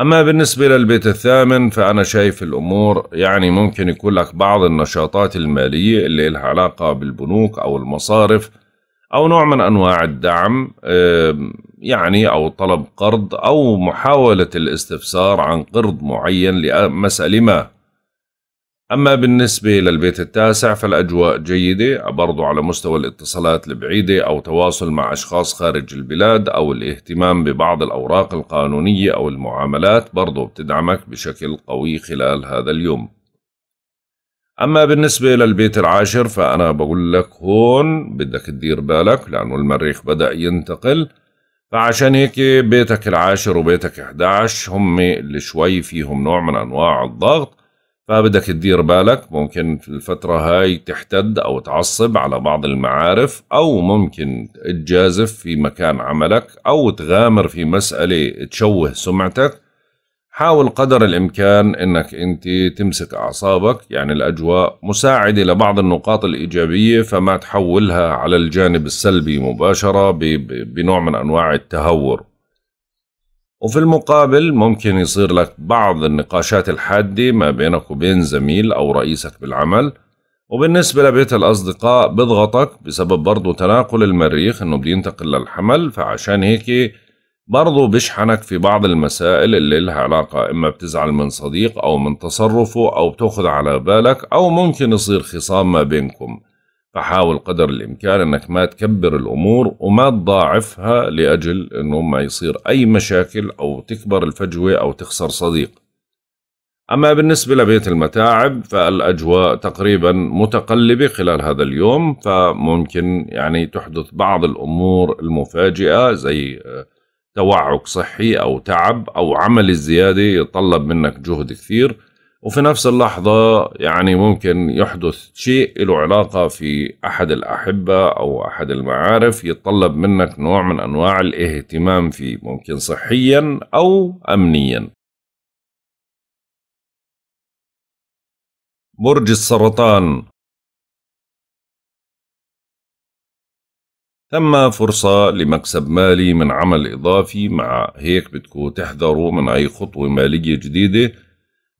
أما بالنسبة للبيت الثامن فأنا شايف الأمور يعني ممكن يكون لك بعض النشاطات المالية اللي لها علاقة بالبنوك أو المصارف أو نوع من أنواع الدعم يعني أو طلب قرض أو محاولة الاستفسار عن قرض معين لمسألة ما أما بالنسبة للبيت التاسع فالأجواء جيدة برضو على مستوى الاتصالات البعيدة أو تواصل مع أشخاص خارج البلاد أو الاهتمام ببعض الأوراق القانونية أو المعاملات برضو بتدعمك بشكل قوي خلال هذا اليوم أما بالنسبة للبيت العاشر فأنا بقول لك هون بدك تدير بالك لأنه المريخ بدأ ينتقل فعشان هيك بيتك العاشر وبيتك 11 هم اللي شوي فيهم نوع من أنواع الضغط فبدك تدير بالك ممكن في الفترة هاي تحتد أو تعصب على بعض المعارف أو ممكن تجازف في مكان عملك أو تغامر في مسألة تشوه سمعتك حاول قدر الإمكان أنك أنت تمسك أعصابك يعني الأجواء مساعدة لبعض النقاط الإيجابية فما تحولها على الجانب السلبي مباشرة بنوع من أنواع التهور وفي المقابل ممكن يصير لك بعض النقاشات الحادة ما بينك وبين زميل أو رئيسك بالعمل وبالنسبة لبيت الأصدقاء بضغطك بسبب برضو تناقل المريخ إنه بينتقل للحمل فعشان هيك برضو بشحنك في بعض المسائل اللي لها علاقة إما بتزعل من صديق أو من تصرفه أو بتأخذ على بالك أو ممكن يصير خصام ما بينكم فحاول قدر الامكان انك ما تكبر الامور وما تضاعفها لاجل انه ما يصير اي مشاكل او تكبر الفجوه او تخسر صديق. اما بالنسبه لبيت المتاعب فالاجواء تقريبا متقلبه خلال هذا اليوم فممكن يعني تحدث بعض الامور المفاجئه زي آه، توعك صحي او تعب او عمل الزياده يتطلب منك جهد كثير. وفي نفس اللحظة يعني ممكن يحدث شيء له علاقة في أحد الأحبة أو أحد المعارف يتطلب منك نوع من أنواع الاهتمام فيه ممكن صحيا أو أمنيا برج السرطان تم فرصة لمكسب مالي من عمل إضافي مع هيك بتكون تحذروا من أي خطوة مالية جديدة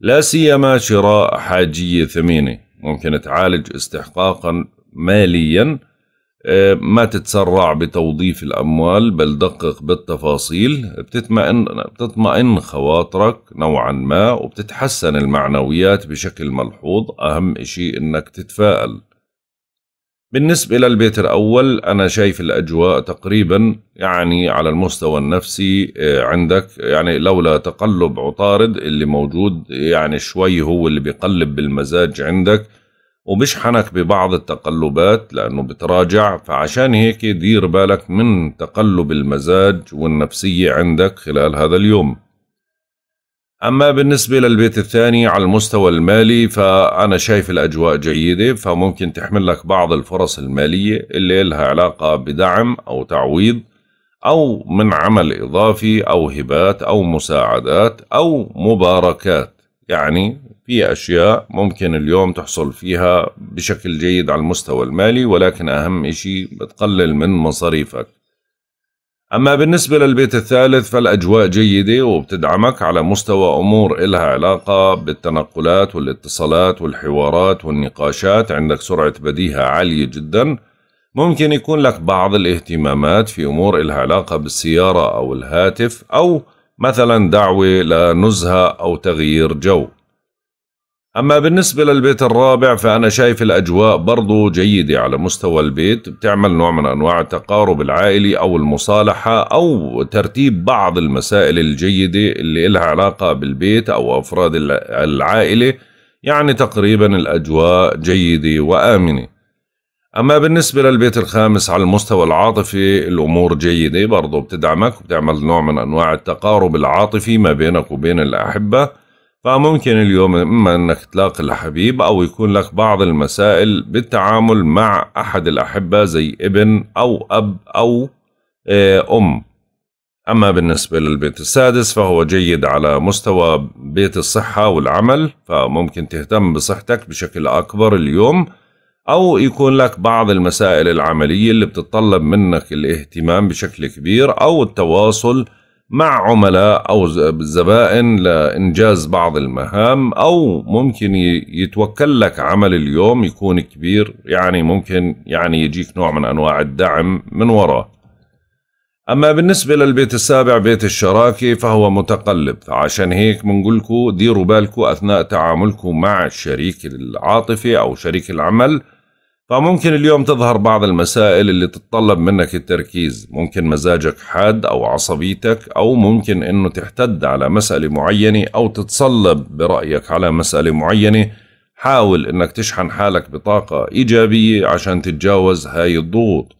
لا سيما شراء حاجية ثمينة ممكن تعالج استحقاقا ماليا آه، ما تتسرع بتوظيف الأموال بل دقق بالتفاصيل بتطمئن, بتطمئن خواطرك نوعا ما وبتتحسن المعنويات بشكل ملحوظ أهم إشي إنك تتفائل بالنسبة للبيت الأول أنا شايف الأجواء تقريبا يعني على المستوى النفسي آه، عندك يعني لولا تقلب عطارد اللي موجود يعني شوي هو اللي بيقلب بالمزاج عندك وبشحنك ببعض التقلبات لأنه بتراجع فعشان هيك دير بالك من تقلب المزاج والنفسية عندك خلال هذا اليوم أما بالنسبة للبيت الثاني على المستوى المالي فأنا شايف الأجواء جيدة فممكن تحمل لك بعض الفرص المالية اللي لها علاقة بدعم أو تعويض أو من عمل إضافي أو هبات أو مساعدات أو مباركات يعني في أشياء ممكن اليوم تحصل فيها بشكل جيد على المستوى المالي ولكن أهم إشي بتقلل من مصاريفك أما بالنسبة للبيت الثالث فالأجواء جيدة وبتدعمك على مستوى أمور إلها علاقة بالتنقلات والاتصالات والحوارات والنقاشات عندك سرعة بديهة عالية جدا ممكن يكون لك بعض الاهتمامات في أمور إلها علاقة بالسيارة أو الهاتف أو مثلا دعوة لنزهة أو تغيير جو أما بالنسبة للبيت الرابع فأنا شايف الأجواء برضو جيدة على مستوى البيت بتعمل نوع من أنواع التقارب العائلي أو المصالحة أو ترتيب بعض المسائل الجيدة اللي إلها علاقة بالبيت أو أفراد العائلة يعني تقريبا الأجواء جيدة وآمنة أما بالنسبة للبيت الخامس على المستوى العاطفي الأمور جيدة برضو بتدعمك وبتعمل نوع من أنواع التقارب العاطفي ما بينك وبين الأحبة فممكن اليوم إما أنك تلاقي الحبيب أو يكون لك بعض المسائل بالتعامل مع أحد الأحبة زي ابن أو أب أو آه، أم أما بالنسبة للبيت السادس فهو جيد على مستوى بيت الصحة والعمل فممكن تهتم بصحتك بشكل أكبر اليوم أو يكون لك بعض المسائل العملية اللي بتطلب منك الاهتمام بشكل كبير أو التواصل مع عملاء أو زبائن لإنجاز بعض المهام أو ممكن يتوكل لك عمل اليوم يكون كبير يعني ممكن يعني يجيك نوع من أنواع الدعم من وراه أما بالنسبة للبيت السابع بيت الشراكة فهو متقلب فعشان هيك بنقول ديروا بالكم أثناء تعاملكم مع الشريك العاطفي أو شريك العمل فممكن اليوم تظهر بعض المسائل اللي تتطلب منك التركيز ممكن مزاجك حاد أو عصبيتك أو ممكن أنه تحتد على مسألة معينة أو تتصلب برأيك على مسألة معينة حاول أنك تشحن حالك بطاقة إيجابية عشان تتجاوز هاي الضغوط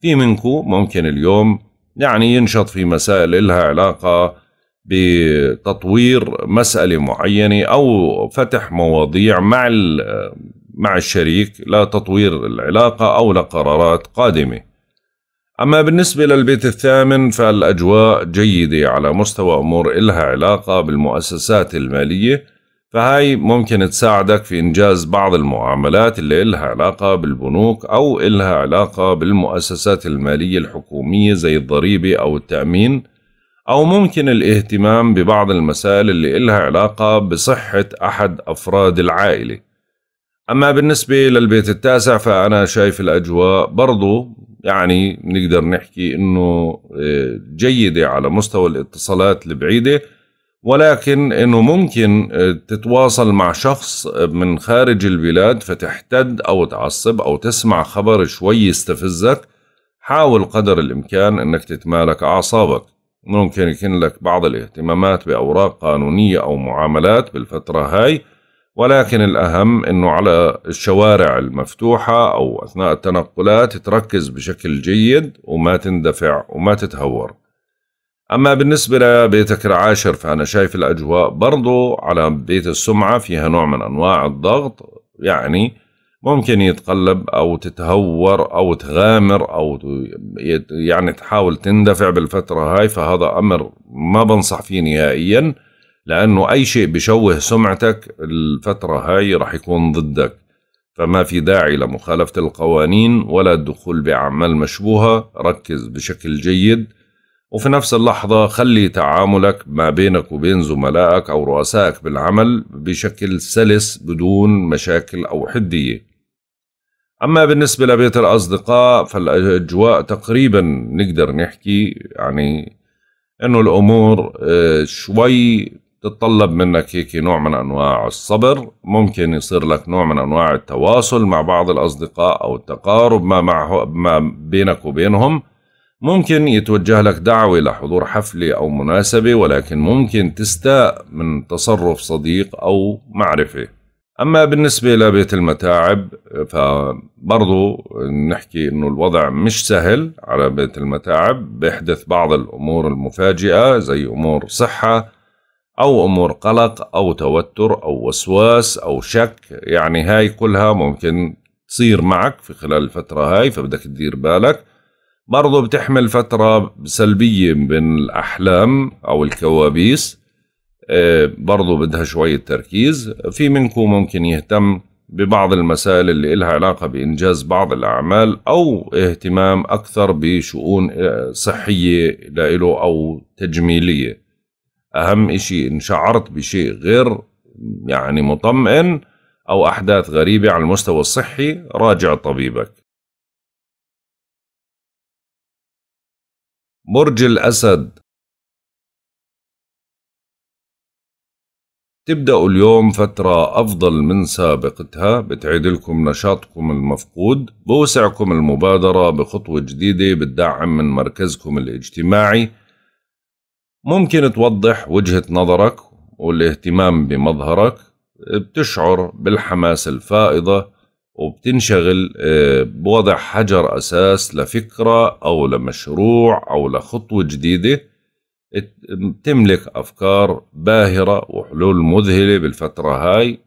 في منكو ممكن اليوم يعني ينشط في مسائل إلها علاقة بتطوير مسألة معينة أو فتح مواضيع مع مع الشريك لا تطوير العلاقة أو لقرارات قادمة أما بالنسبة للبيت الثامن فالأجواء جيدة على مستوى أمور إلها علاقة بالمؤسسات المالية فهاي ممكن تساعدك في إنجاز بعض المعاملات اللي إلها علاقة بالبنوك أو إلها علاقة بالمؤسسات المالية الحكومية زي الضريبة أو التأمين أو ممكن الاهتمام ببعض المسائل اللي إلها علاقة بصحة أحد أفراد العائلة أما بالنسبة للبيت التاسع فأنا شايف الأجواء برضو يعني نقدر نحكي أنه آه، جيدة على مستوى الاتصالات البعيدة ولكن أنه ممكن آه، تتواصل مع شخص من خارج البلاد فتحتد أو تعصب أو تسمع خبر شوي يستفزك حاول قدر الإمكان أنك تتمالك أعصابك ممكن يكون لك بعض الاهتمامات بأوراق قانونية أو معاملات بالفترة هاي ولكن الأهم أنه على الشوارع المفتوحة أو أثناء التنقلات تركز بشكل جيد وما تندفع وما تتهور أما بالنسبة لبيتك العاشر فأنا شايف الأجواء برضو على بيت السمعة فيها نوع من أنواع الضغط يعني ممكن يتقلب أو تتهور أو تغامر أو يعني تحاول تندفع بالفترة هاي فهذا أمر ما بنصح فيه نهائياً لانه اي شيء بشوه سمعتك الفتره هاي رح يكون ضدك فما في داعي لمخالفه القوانين ولا الدخول باعمال مشبوهه ركز بشكل جيد وفي نفس اللحظة خلي تعاملك ما بينك وبين زملائك أو رؤسائك بالعمل بشكل سلس بدون مشاكل أو حدية أما بالنسبة لبيت الأصدقاء فالأجواء تقريبا نقدر نحكي يعني أنه الأمور آه، شوي تتطلب منك هيك نوع من أنواع الصبر ممكن يصير لك نوع من أنواع التواصل مع بعض الأصدقاء أو التقارب ما, معه ما بينك وبينهم ممكن يتوجه لك دعوة لحضور حفلة أو مناسبة ولكن ممكن تستاء من تصرف صديق أو معرفة أما بالنسبة لبيت المتاعب فبرضو نحكي أنه الوضع مش سهل على بيت المتاعب بيحدث بعض الأمور المفاجئة زي أمور صحة أو أمور قلق أو توتر أو وسواس أو شك يعني هاي كلها ممكن تصير معك في خلال الفترة هاي فبدك تدير بالك برضو بتحمل فترة سلبية من الأحلام أو الكوابيس آه، برضو بدها شوية تركيز في منكم ممكن يهتم ببعض المسائل اللي إلها علاقة بإنجاز بعض الأعمال أو اهتمام أكثر بشؤون آه، صحية لإله أو تجميلية أهم إشي إن شعرت بشيء غير يعني مطمئن أو أحداث غريبة على المستوى الصحي راجع طبيبك برج الأسد تبدأوا اليوم فترة أفضل من سابقتها بتعيد لكم نشاطكم المفقود بوسعكم المبادرة بخطوة جديدة بتدعم من مركزكم الاجتماعي ممكن توضح وجهة نظرك والاهتمام بمظهرك بتشعر بالحماس الفائضة وبتنشغل آه، بوضع حجر أساس لفكرة أو لمشروع أو لخطوة جديدة تملك أفكار باهرة وحلول مذهلة بالفترة هاي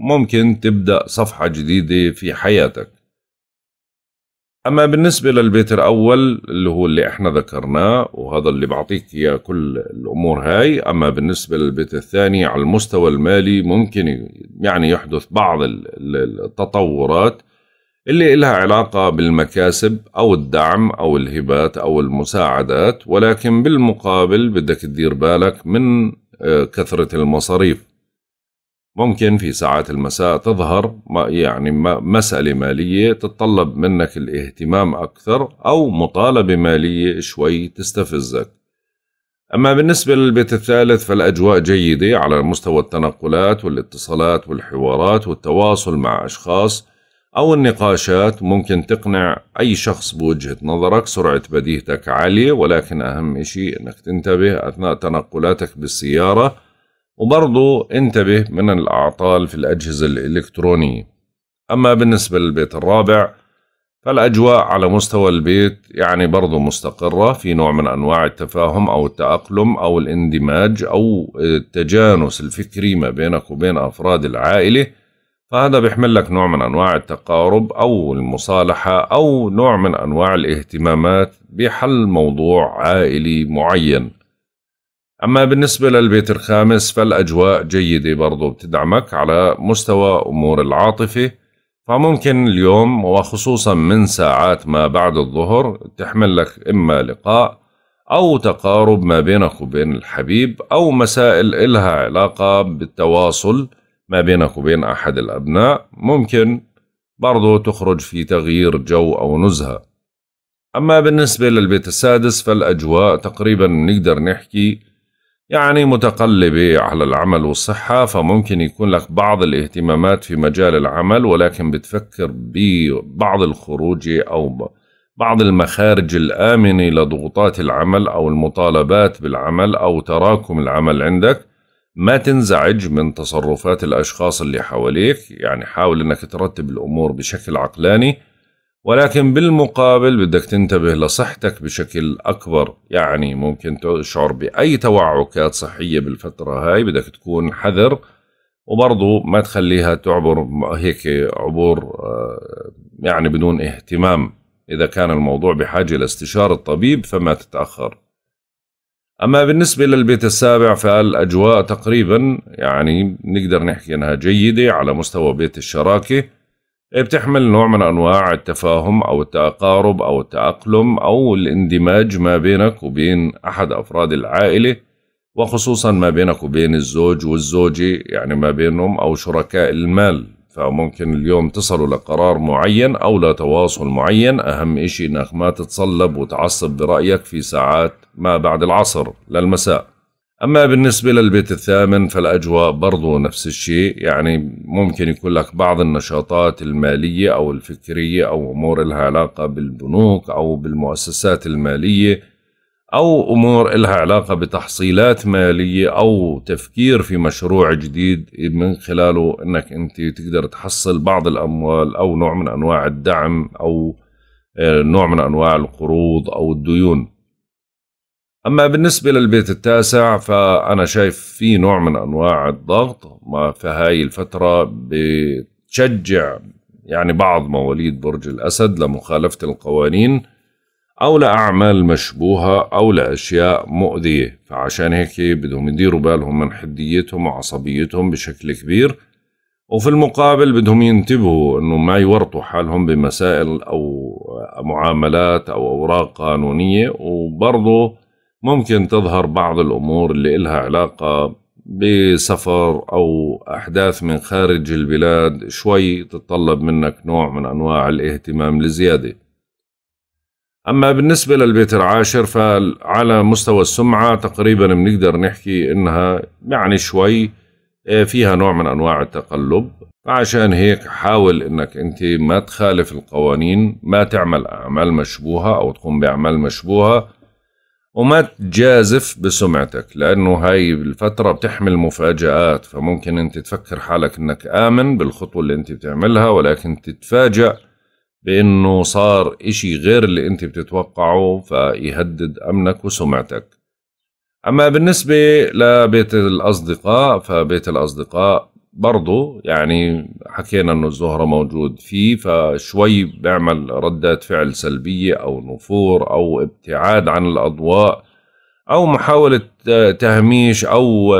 ممكن تبدأ صفحة جديدة في حياتك اما بالنسبه للبيت الاول اللي هو اللي احنا ذكرناه وهذا اللي بعطيك اياه كل الامور هاي اما بالنسبه للبيت الثاني على المستوى المالي ممكن يعني يحدث بعض التطورات اللي لها علاقه بالمكاسب او الدعم او الهبات او المساعدات ولكن بالمقابل بدك تدير بالك من آه، كثره المصاريف ممكن في ساعات المساء تظهر يعني مسألة مالية تتطلب منك الاهتمام أكثر أو مطالبة مالية شوي تستفزك أما بالنسبة للبيت الثالث فالأجواء جيدة على مستوى التنقلات والاتصالات والحوارات والتواصل مع أشخاص أو النقاشات ممكن تقنع أي شخص بوجهة نظرك سرعة بديهتك عالية ولكن أهم شيء أنك تنتبه أثناء تنقلاتك بالسيارة وبرضو انتبه من الأعطال في الأجهزة الإلكترونية أما بالنسبة للبيت الرابع فالأجواء على مستوى البيت يعني برضو مستقرة في نوع من أنواع التفاهم أو التأقلم أو الاندماج أو التجانس الفكري ما بينك وبين أفراد العائلة فهذا بيحمل لك نوع من أنواع التقارب أو المصالحة أو نوع من أنواع الاهتمامات بحل موضوع عائلي معين أما بالنسبة للبيت الخامس فالأجواء جيدة برضو بتدعمك على مستوى أمور العاطفة فممكن اليوم وخصوصا من ساعات ما بعد الظهر تحمل لك إما لقاء أو تقارب ما بينك وبين الحبيب أو مسائل إلها علاقة بالتواصل ما بينك وبين أحد الأبناء ممكن برضو تخرج في تغيير جو أو نزهة أما بالنسبة للبيت السادس فالأجواء تقريبا نقدر نحكي يعني متقلبة على العمل والصحة فممكن يكون لك بعض الاهتمامات في مجال العمل ولكن بتفكر ببعض الخروج أو بعض المخارج الآمنة لضغوطات العمل أو المطالبات بالعمل أو تراكم العمل عندك ما تنزعج من تصرفات الأشخاص اللي حواليك يعني حاول أنك ترتب الأمور بشكل عقلاني ولكن بالمقابل بدك تنتبه لصحتك بشكل أكبر يعني ممكن تشعر بأي توعكات صحية بالفترة هاي بدك تكون حذر وبرضه ما تخليها تعبر هيك عبور آه، يعني بدون اهتمام إذا كان الموضوع بحاجة لاستشارة طبيب فما تتأخر أما بالنسبة للبيت السابع فالأجواء تقريبا يعني نقدر نحكي أنها جيدة على مستوى بيت الشراكة إيه، بتحمل نوع من أنواع التفاهم أو التقارب أو التأقلم أو الاندماج ما بينك وبين أحد أفراد العائلة وخصوصا ما بينك وبين الزوج والزوجة يعني ما بينهم أو شركاء المال فممكن اليوم تصلوا لقرار معين أو لتواصل معين أهم إشي إنك ما تتصلب وتعصب برأيك في ساعات ما بعد العصر للمساء أما بالنسبة للبيت الثامن فالأجواء برضو نفس الشيء يعني ممكن يكون لك بعض النشاطات المالية أو الفكرية أو أمور لها علاقة بالبنوك أو بالمؤسسات المالية أو أمور لها علاقة بتحصيلات مالية أو تفكير في مشروع جديد من خلاله أنك أنت تقدر تحصل بعض الأموال أو نوع من أنواع الدعم أو آه، نوع من أنواع القروض أو الديون أما بالنسبة للبيت التاسع فأنا شايف في نوع من أنواع الضغط ما في هاي الفترة بتشجع يعني بعض مواليد برج الأسد لمخالفة القوانين أو لأعمال مشبوهة أو لأشياء مؤذية فعشان هيك بدهم يديروا بالهم من حديتهم وعصبيتهم بشكل كبير وفي المقابل بدهم ينتبهوا انه ما يورطوا حالهم بمسائل او معاملات او اوراق قانونيه وبرضه ممكن تظهر بعض الأمور اللي إلها علاقة بسفر أو أحداث من خارج البلاد شوي تتطلب منك نوع من أنواع الاهتمام لزيادة أما بالنسبة للبيت العاشر فعلى مستوى السمعة تقريبا بنقدر نحكي إنها يعني شوي فيها نوع من أنواع التقلب فعشان هيك حاول إنك أنت ما تخالف القوانين ما تعمل أعمال مشبوهة أو تقوم بأعمال مشبوهة وما تجازف بسمعتك لأنه هاي الفترة بتحمل مفاجآت فممكن أنت تفكر حالك أنك آمن بالخطوة اللي أنت بتعملها ولكن تتفاجأ بأنه صار إشي غير اللي أنت بتتوقعه فيهدد أمنك وسمعتك أما بالنسبة لبيت الأصدقاء فبيت الأصدقاء برضه يعني حكينا انه الزهره موجود فيه فشوي بيعمل ردات فعل سلبيه او نفور او ابتعاد عن الاضواء او محاوله تهميش او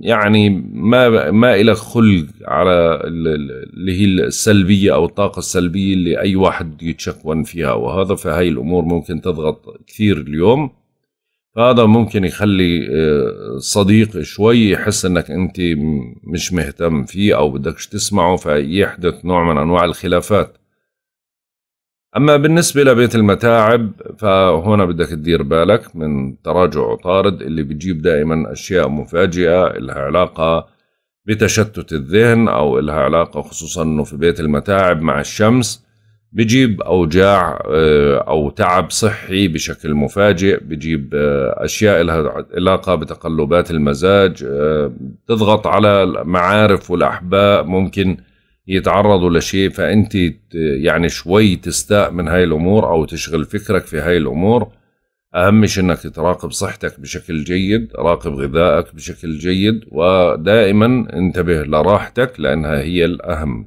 يعني ما ما الى خلق على اللي هي السلبيه او الطاقه السلبيه اللي اي واحد يتشكون فيها وهذا فهي الامور ممكن تضغط كثير اليوم فهذا ممكن يخلي آه، صديق شوي يحس انك انت مش مهتم فيه او بدكش تسمعه فيحدث نوع من انواع الخلافات اما بالنسبه لبيت المتاعب فهنا بدك تدير بالك من تراجع طارد اللي بيجيب دائما اشياء مفاجئه لها علاقه بتشتت الذهن او لها علاقه خصوصا انه في بيت المتاعب مع الشمس بجيب اوجاع آه، او تعب صحي بشكل مفاجئ بجيب آه، اشياء لها علاقه بتقلبات المزاج آه، تضغط على المعارف والاحباء ممكن يتعرضوا لشيء فانت يعني شوي تستاء من هاي الامور او تشغل فكرك في هاي الامور اهم شيء انك تراقب صحتك بشكل جيد راقب غذائك بشكل جيد ودائما انتبه لراحتك لانها هي الاهم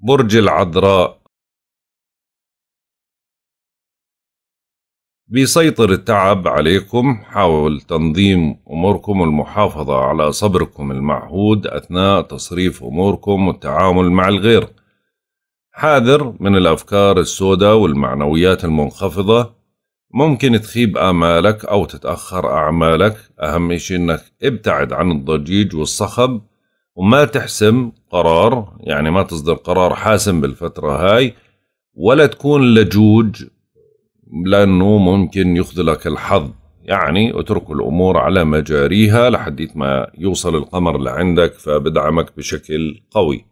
برج العذراء بيسيطر التعب عليكم حاول تنظيم أموركم والمحافظة على صبركم المعهود أثناء تصريف أموركم والتعامل مع الغير حاذر من الأفكار السوداء والمعنويات المنخفضة ممكن تخيب آمالك أو تتأخر أعمالك أهم شيء أنك ابتعد عن الضجيج والصخب وما تحسم قرار يعني ما تصدر قرار حاسم بالفترة هاي ولا تكون لجوج لأنه ممكن يخذلك الحظ يعني اترك الأمور على مجاريها لحديت ما يوصل القمر لعندك فبدعمك بشكل قوي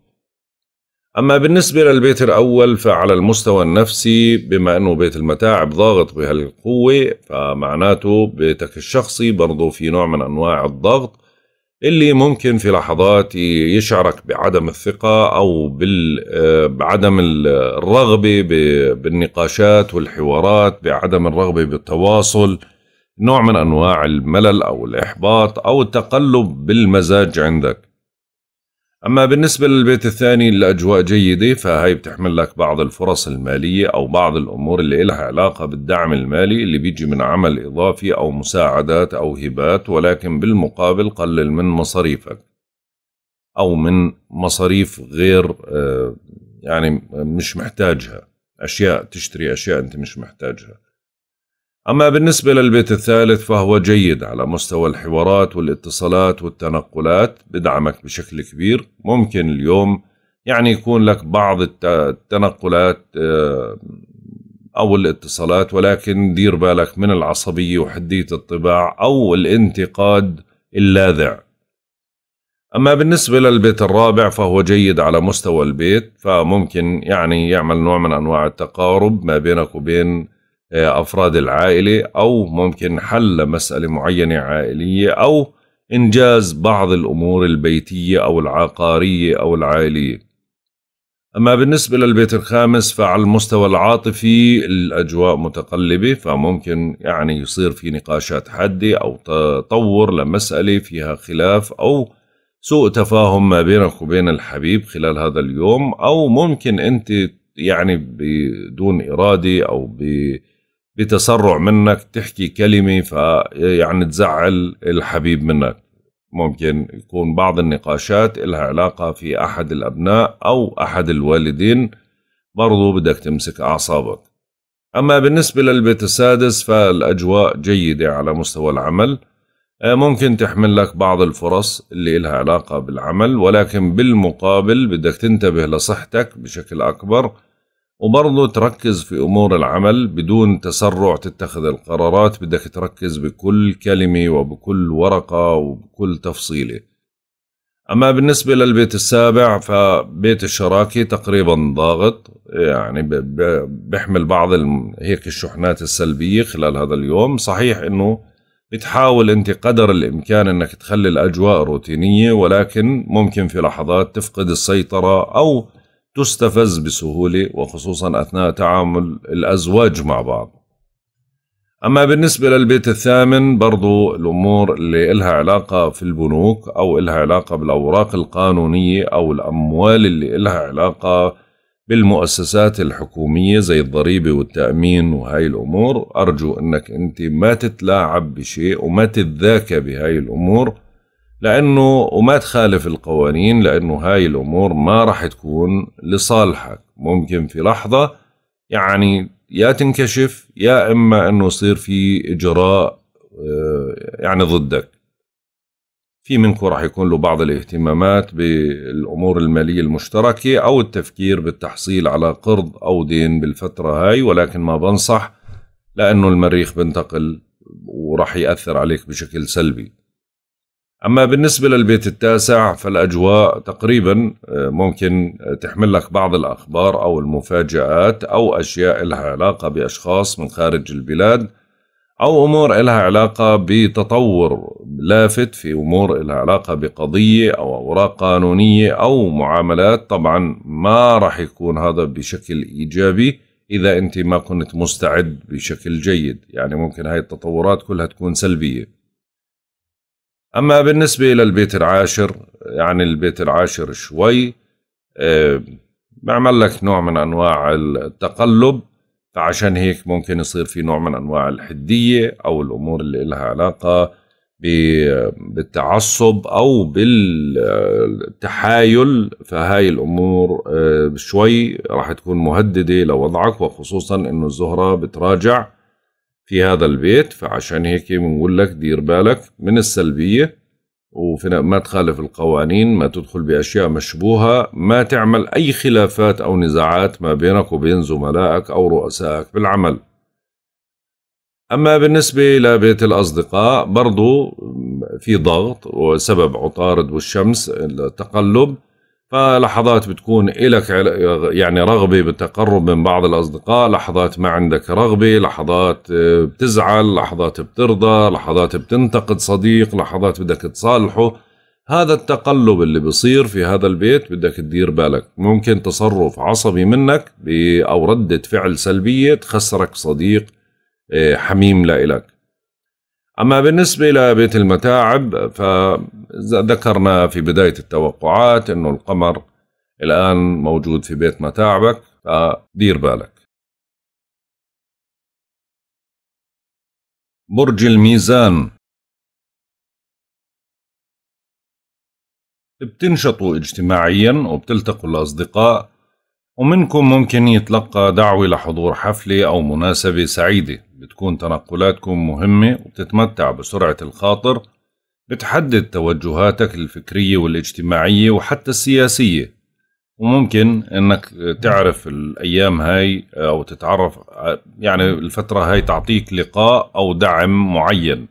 أما بالنسبة للبيت الأول فعلى المستوى النفسي بما أنه بيت المتاعب ضاغط بهالقوة فمعناته بيتك الشخصي برضو في نوع من أنواع الضغط اللي ممكن في لحظات يشعرك بعدم الثقة أو آه، بعدم الرغبة بالنقاشات والحوارات بعدم الرغبة بالتواصل نوع من أنواع الملل أو الإحباط أو التقلب بالمزاج عندك أما بالنسبة للبيت الثاني الأجواء جيدة فهي بتحمل لك بعض الفرص المالية أو بعض الأمور اللي إلها علاقة بالدعم المالي اللي بيجي من عمل إضافي أو مساعدات أو هبات ولكن بالمقابل قلل من مصاريفك أو من مصاريف غير آه، يعني مش محتاجها أشياء تشتري أشياء أنت مش محتاجها أما بالنسبة للبيت الثالث فهو جيد على مستوى الحوارات والاتصالات والتنقلات بدعمك بشكل كبير ممكن اليوم يعني يكون لك بعض التنقلات آه، أو الاتصالات ولكن دير بالك من العصبية وحدية الطباع أو الانتقاد اللاذع أما بالنسبة للبيت الرابع فهو جيد على مستوى البيت فممكن يعني يعمل نوع من أنواع التقارب ما بينك وبين آه، أفراد العائلة أو ممكن حل مسألة معينة عائلية أو إنجاز بعض الأمور البيتية أو العقارية أو العائلية أما بالنسبة للبيت الخامس فعلى المستوى العاطفي الأجواء متقلبة فممكن يعني يصير في نقاشات حادة أو تطور لمسألة فيها خلاف أو سوء تفاهم ما بينك وبين الحبيب خلال هذا اليوم أو ممكن أنت يعني بدون إرادة أو ب بتسرع منك تحكي كلمة فيعني تزعل الحبيب منك ممكن يكون بعض النقاشات إلها علاقة في أحد الأبناء أو أحد الوالدين برضو بدك تمسك أعصابك أما بالنسبة للبيت السادس فالأجواء جيدة على مستوى العمل آه، ممكن تحمل لك بعض الفرص اللي إلها علاقة بالعمل ولكن بالمقابل بدك تنتبه لصحتك بشكل أكبر وبرضه تركز في أمور العمل بدون تسرع تتخذ القرارات بدك تركز بكل كلمة وبكل ورقة وبكل تفصيلة أما بالنسبة للبيت السابع فبيت الشراكة تقريبا ضاغط يعني بيحمل بعض هيك الشحنات السلبية خلال هذا اليوم صحيح أنه بتحاول أنت قدر الإمكان أنك تخلي الأجواء روتينية ولكن ممكن في لحظات تفقد السيطرة أو تستفز بسهولة وخصوصا أثناء تعامل الأزواج مع بعض أما بالنسبة للبيت الثامن برضو الأمور اللي إلها علاقة في البنوك أو إلها علاقة بالأوراق القانونية أو الأموال اللي إلها علاقة بالمؤسسات الحكومية زي الضريبة والتأمين وهاي الأمور أرجو أنك أنت ما تتلاعب بشيء وما تتذاكى بهاي الأمور لانه وما تخالف القوانين لانه هاي الامور ما راح تكون لصالحك ممكن في لحظه يعني يا تنكشف يا اما انه يصير في اجراء آه، يعني ضدك في منكم راح يكون له بعض الاهتمامات بالامور الماليه المشتركه او التفكير بالتحصيل على قرض او دين بالفتره هاي ولكن ما بنصح لانه المريخ بنتقل وراح ياثر عليك بشكل سلبي أما بالنسبة للبيت التاسع فالأجواء تقريبا آه، ممكن آه، تحمل لك بعض الأخبار أو المفاجآت أو أشياء لها علاقة بأشخاص من خارج البلاد أو أمور لها علاقة بتطور لافت في أمور لها علاقة بقضية أو أوراق قانونية أو معاملات طبعا ما رح يكون هذا بشكل إيجابي إذا أنت ما كنت مستعد بشكل جيد يعني ممكن هاي التطورات كلها تكون سلبية أما بالنسبة إلى البيت العاشر يعني البيت العاشر شوي آه، بعمل لك نوع من أنواع التقلب فعشان هيك ممكن يصير في نوع من أنواع الحدية أو الأمور اللي لها علاقة بالتعصب أو بالتحايل فهاي الأمور آه، شوي راح تكون مهددة لوضعك وخصوصا أنه الزهرة بتراجع في هذا البيت فعشان هيك بنقول لك دير بالك من السلبية وما تخالف القوانين ما تدخل بأشياء مشبوهة ما تعمل أي خلافات أو نزاعات ما بينك وبين زملائك أو رؤسائك بالعمل أما بالنسبة لبيت الأصدقاء برضو في ضغط وسبب عطارد والشمس التقلب فلحظات بتكون إلك يعني رغبة بالتقرب من بعض الأصدقاء لحظات ما عندك رغبة لحظات آه، بتزعل لحظات بترضى لحظات بتنتقد صديق لحظات بدك تصالحه هذا التقلب اللي بصير في هذا البيت بدك تدير بالك ممكن تصرف عصبي منك أو ردة فعل سلبية تخسرك صديق آه، حميم لإلك أما بالنسبة لبيت المتاعب ف ذكرنا في بداية التوقعات أنه القمر الآن موجود في بيت متاعبك فدير بالك برج الميزان بتنشطوا اجتماعيا وبتلتقوا الأصدقاء ومنكم ممكن يتلقى دعوة لحضور حفلة أو مناسبة سعيدة بتكون تنقلاتكم مهمة وبتتمتع بسرعة الخاطر بتحدد توجهاتك الفكرية والاجتماعية وحتى السياسية وممكن انك تعرف الايام هاي آه، او تتعرف آه، يعني الفترة هاي تعطيك لقاء او دعم معين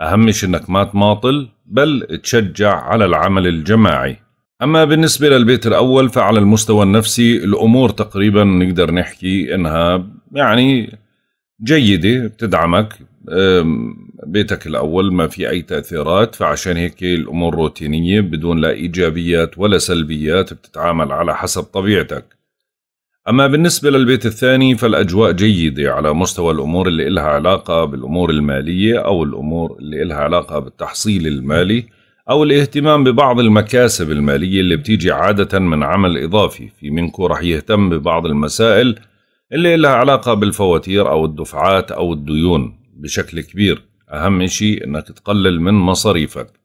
اهمش انك ما تماطل بل تشجع على العمل الجماعي اما بالنسبة للبيت الاول فعلى المستوى النفسي الامور تقريبا نقدر نحكي انها يعني جيدة بتدعمك بيتك الأول ما في أي تأثيرات فعشان هيك الأمور روتينية بدون لا إيجابيات ولا سلبيات بتتعامل على حسب طبيعتك أما بالنسبة للبيت الثاني فالأجواء جيدة على مستوى الأمور اللي إلها علاقة بالأمور المالية أو الأمور اللي إلها علاقة بالتحصيل المالي أو الاهتمام ببعض المكاسب المالية اللي بتيجي عادة من عمل إضافي في منكو رح يهتم ببعض المسائل اللي إلها علاقة بالفواتير أو الدفعات أو الديون بشكل كبير أهم شيء أنك تقلل من مصاريفك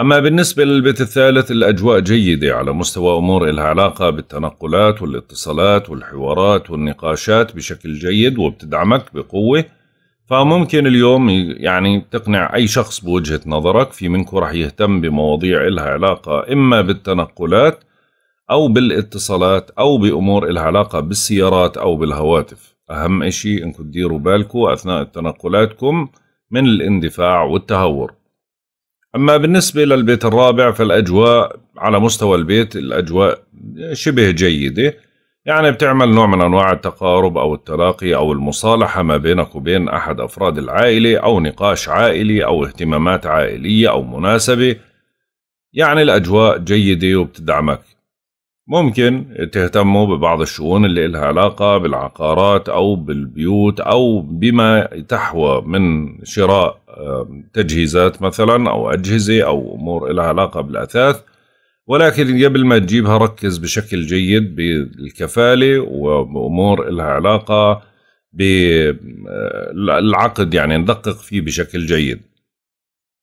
أما بالنسبة للبيت الثالث الأجواء جيدة على مستوى أمور إلها علاقة بالتنقلات والاتصالات والحوارات والنقاشات بشكل جيد وبتدعمك بقوة فممكن اليوم يعني تقنع أي شخص بوجهة نظرك في منكم رح يهتم بمواضيع إلها علاقة إما بالتنقلات أو بالاتصالات أو بأمور إلها علاقة بالسيارات أو بالهواتف أهم إشي إنكم تديروا بالكم أثناء تنقلاتكم من الاندفاع والتهور أما بالنسبة للبيت الرابع فالأجواء على مستوى البيت الأجواء شبه جيدة يعني بتعمل نوع من أنواع التقارب أو التلاقي أو المصالحة ما بينك وبين أحد أفراد العائلة أو نقاش عائلي أو اهتمامات عائلية أو مناسبة يعني الأجواء جيدة وبتدعمك ممكن تهتموا ببعض الشؤون اللي لها علاقة بالعقارات أو بالبيوت أو بما تحوى من شراء تجهيزات مثلا أو أجهزة أو أمور لها علاقة بالأثاث ولكن قبل ما تجيبها ركز بشكل جيد بالكفالة وأمور لها علاقة بالعقد آه، يعني ندقق فيه بشكل جيد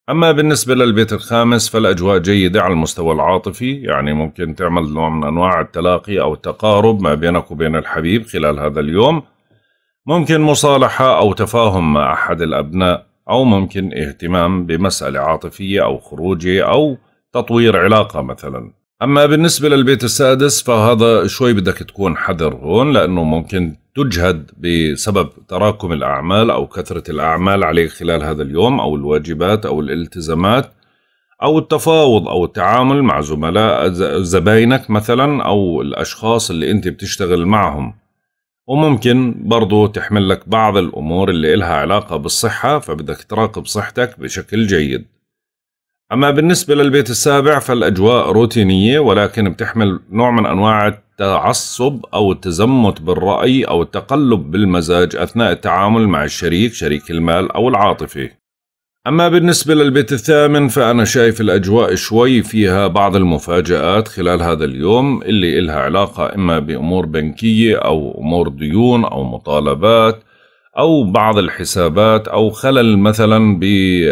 أما بالنسبة للبيت الخامس فالأجواء جيدة على المستوى العاطفي يعني ممكن تعمل نوع من أنواع التلاقي أو التقارب ما بينك وبين الحبيب خلال هذا اليوم ممكن مصالحة أو تفاهم مع أحد الأبناء أو ممكن اهتمام بمسألة عاطفية أو خروجي أو تطوير علاقة مثلا أما بالنسبة للبيت السادس فهذا شوي بدك تكون حذر هون لأنه ممكن تجهد بسبب تراكم الأعمال أو كثرة الأعمال عليك خلال هذا اليوم أو الواجبات أو الالتزامات أو التفاوض أو التعامل مع زملاء زباينك مثلا أو الأشخاص اللي أنت بتشتغل معهم وممكن برضو تحمل لك بعض الأمور اللي إلها علاقة بالصحة فبدك تراقب صحتك بشكل جيد أما بالنسبة للبيت السابع فالأجواء روتينية ولكن بتحمل نوع من أنواع التعصب أو التزمت بالرأي أو التقلب بالمزاج أثناء التعامل مع الشريك شريك المال أو العاطفة أما بالنسبة للبيت الثامن فأنا شايف الأجواء شوي فيها بعض المفاجآت خلال هذا اليوم اللي إلها علاقة إما بأمور بنكية أو أمور ديون أو مطالبات أو بعض الحسابات أو خلل مثلا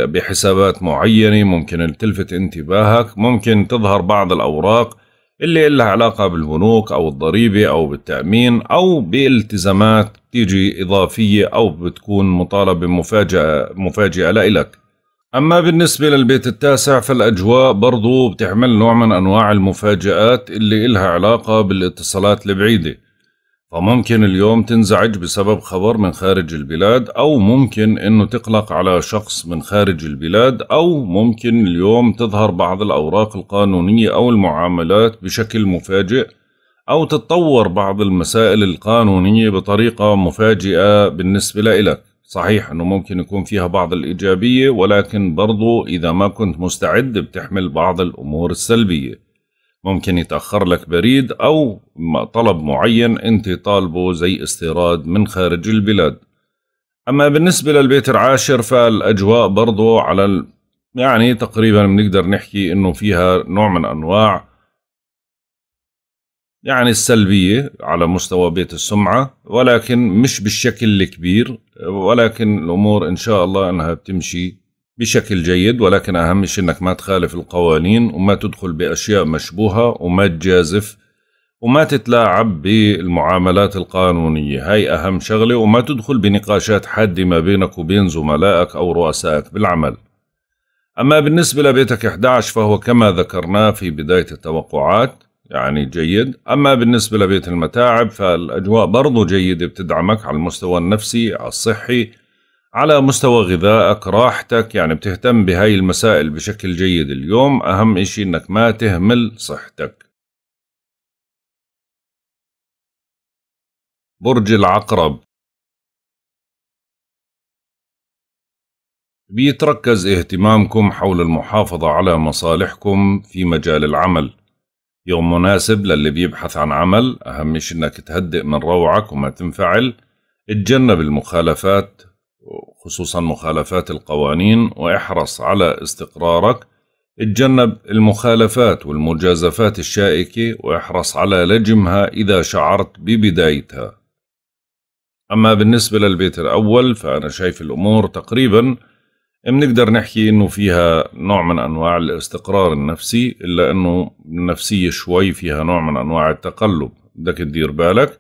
بحسابات معينة ممكن تلفت انتباهك ممكن تظهر بعض الأوراق اللي لها علاقة بالبنوك أو الضريبة أو بالتأمين أو بالتزامات تيجي إضافية أو بتكون مطالبة مفاجأة, مفاجئة لإلك أما بالنسبة للبيت التاسع فالأجواء برضو بتحمل نوع من أنواع المفاجآت اللي إلها علاقة بالاتصالات البعيدة فممكن اليوم تنزعج بسبب خبر من خارج البلاد أو ممكن أنه تقلق على شخص من خارج البلاد أو ممكن اليوم تظهر بعض الأوراق القانونية أو المعاملات بشكل مفاجئ أو تتطور بعض المسائل القانونية بطريقة مفاجئة بالنسبة لإلك صحيح أنه ممكن يكون فيها بعض الإيجابية ولكن برضو إذا ما كنت مستعد بتحمل بعض الأمور السلبية ممكن يتأخر لك بريد أو طلب معين أنت طالبه زي استيراد من خارج البلاد أما بالنسبة للبيت العاشر فالأجواء برضو على ال... يعني تقريبا بنقدر نحكي أنه فيها نوع من أنواع يعني السلبية على مستوى بيت السمعة ولكن مش بالشكل الكبير ولكن الأمور إن شاء الله أنها بتمشي بشكل جيد ولكن أهم شيء أنك ما تخالف القوانين وما تدخل بأشياء مشبوهة وما تجازف وما تتلاعب بالمعاملات القانونية هاي أهم شغلة وما تدخل بنقاشات حادة ما بينك وبين زملائك أو رؤسائك بالعمل أما بالنسبة لبيتك 11 فهو كما ذكرناه في بداية التوقعات يعني جيد أما بالنسبة لبيت المتاعب فالأجواء برضو جيدة بتدعمك على المستوى النفسي على الصحي على مستوى غذائك راحتك يعني بتهتم بهاي المسائل بشكل جيد اليوم أهم إشي إنك ما تهمل صحتك برج العقرب بيتركز اهتمامكم حول المحافظة على مصالحكم في مجال العمل يوم مناسب للي بيبحث عن عمل أهم شيء إنك تهدئ من روعك وما تنفعل اتجنب المخالفات خصوصا مخالفات القوانين واحرص على استقرارك اتجنب المخالفات والمجازفات الشائكة واحرص على لجمها إذا شعرت ببدايتها أما بالنسبة للبيت الأول فأنا شايف الأمور تقريبا بنقدر نحكي إنه فيها نوع من أنواع الاستقرار النفسي إلا إنه النفسية شوي فيها نوع من أنواع التقلب بدك تدير بالك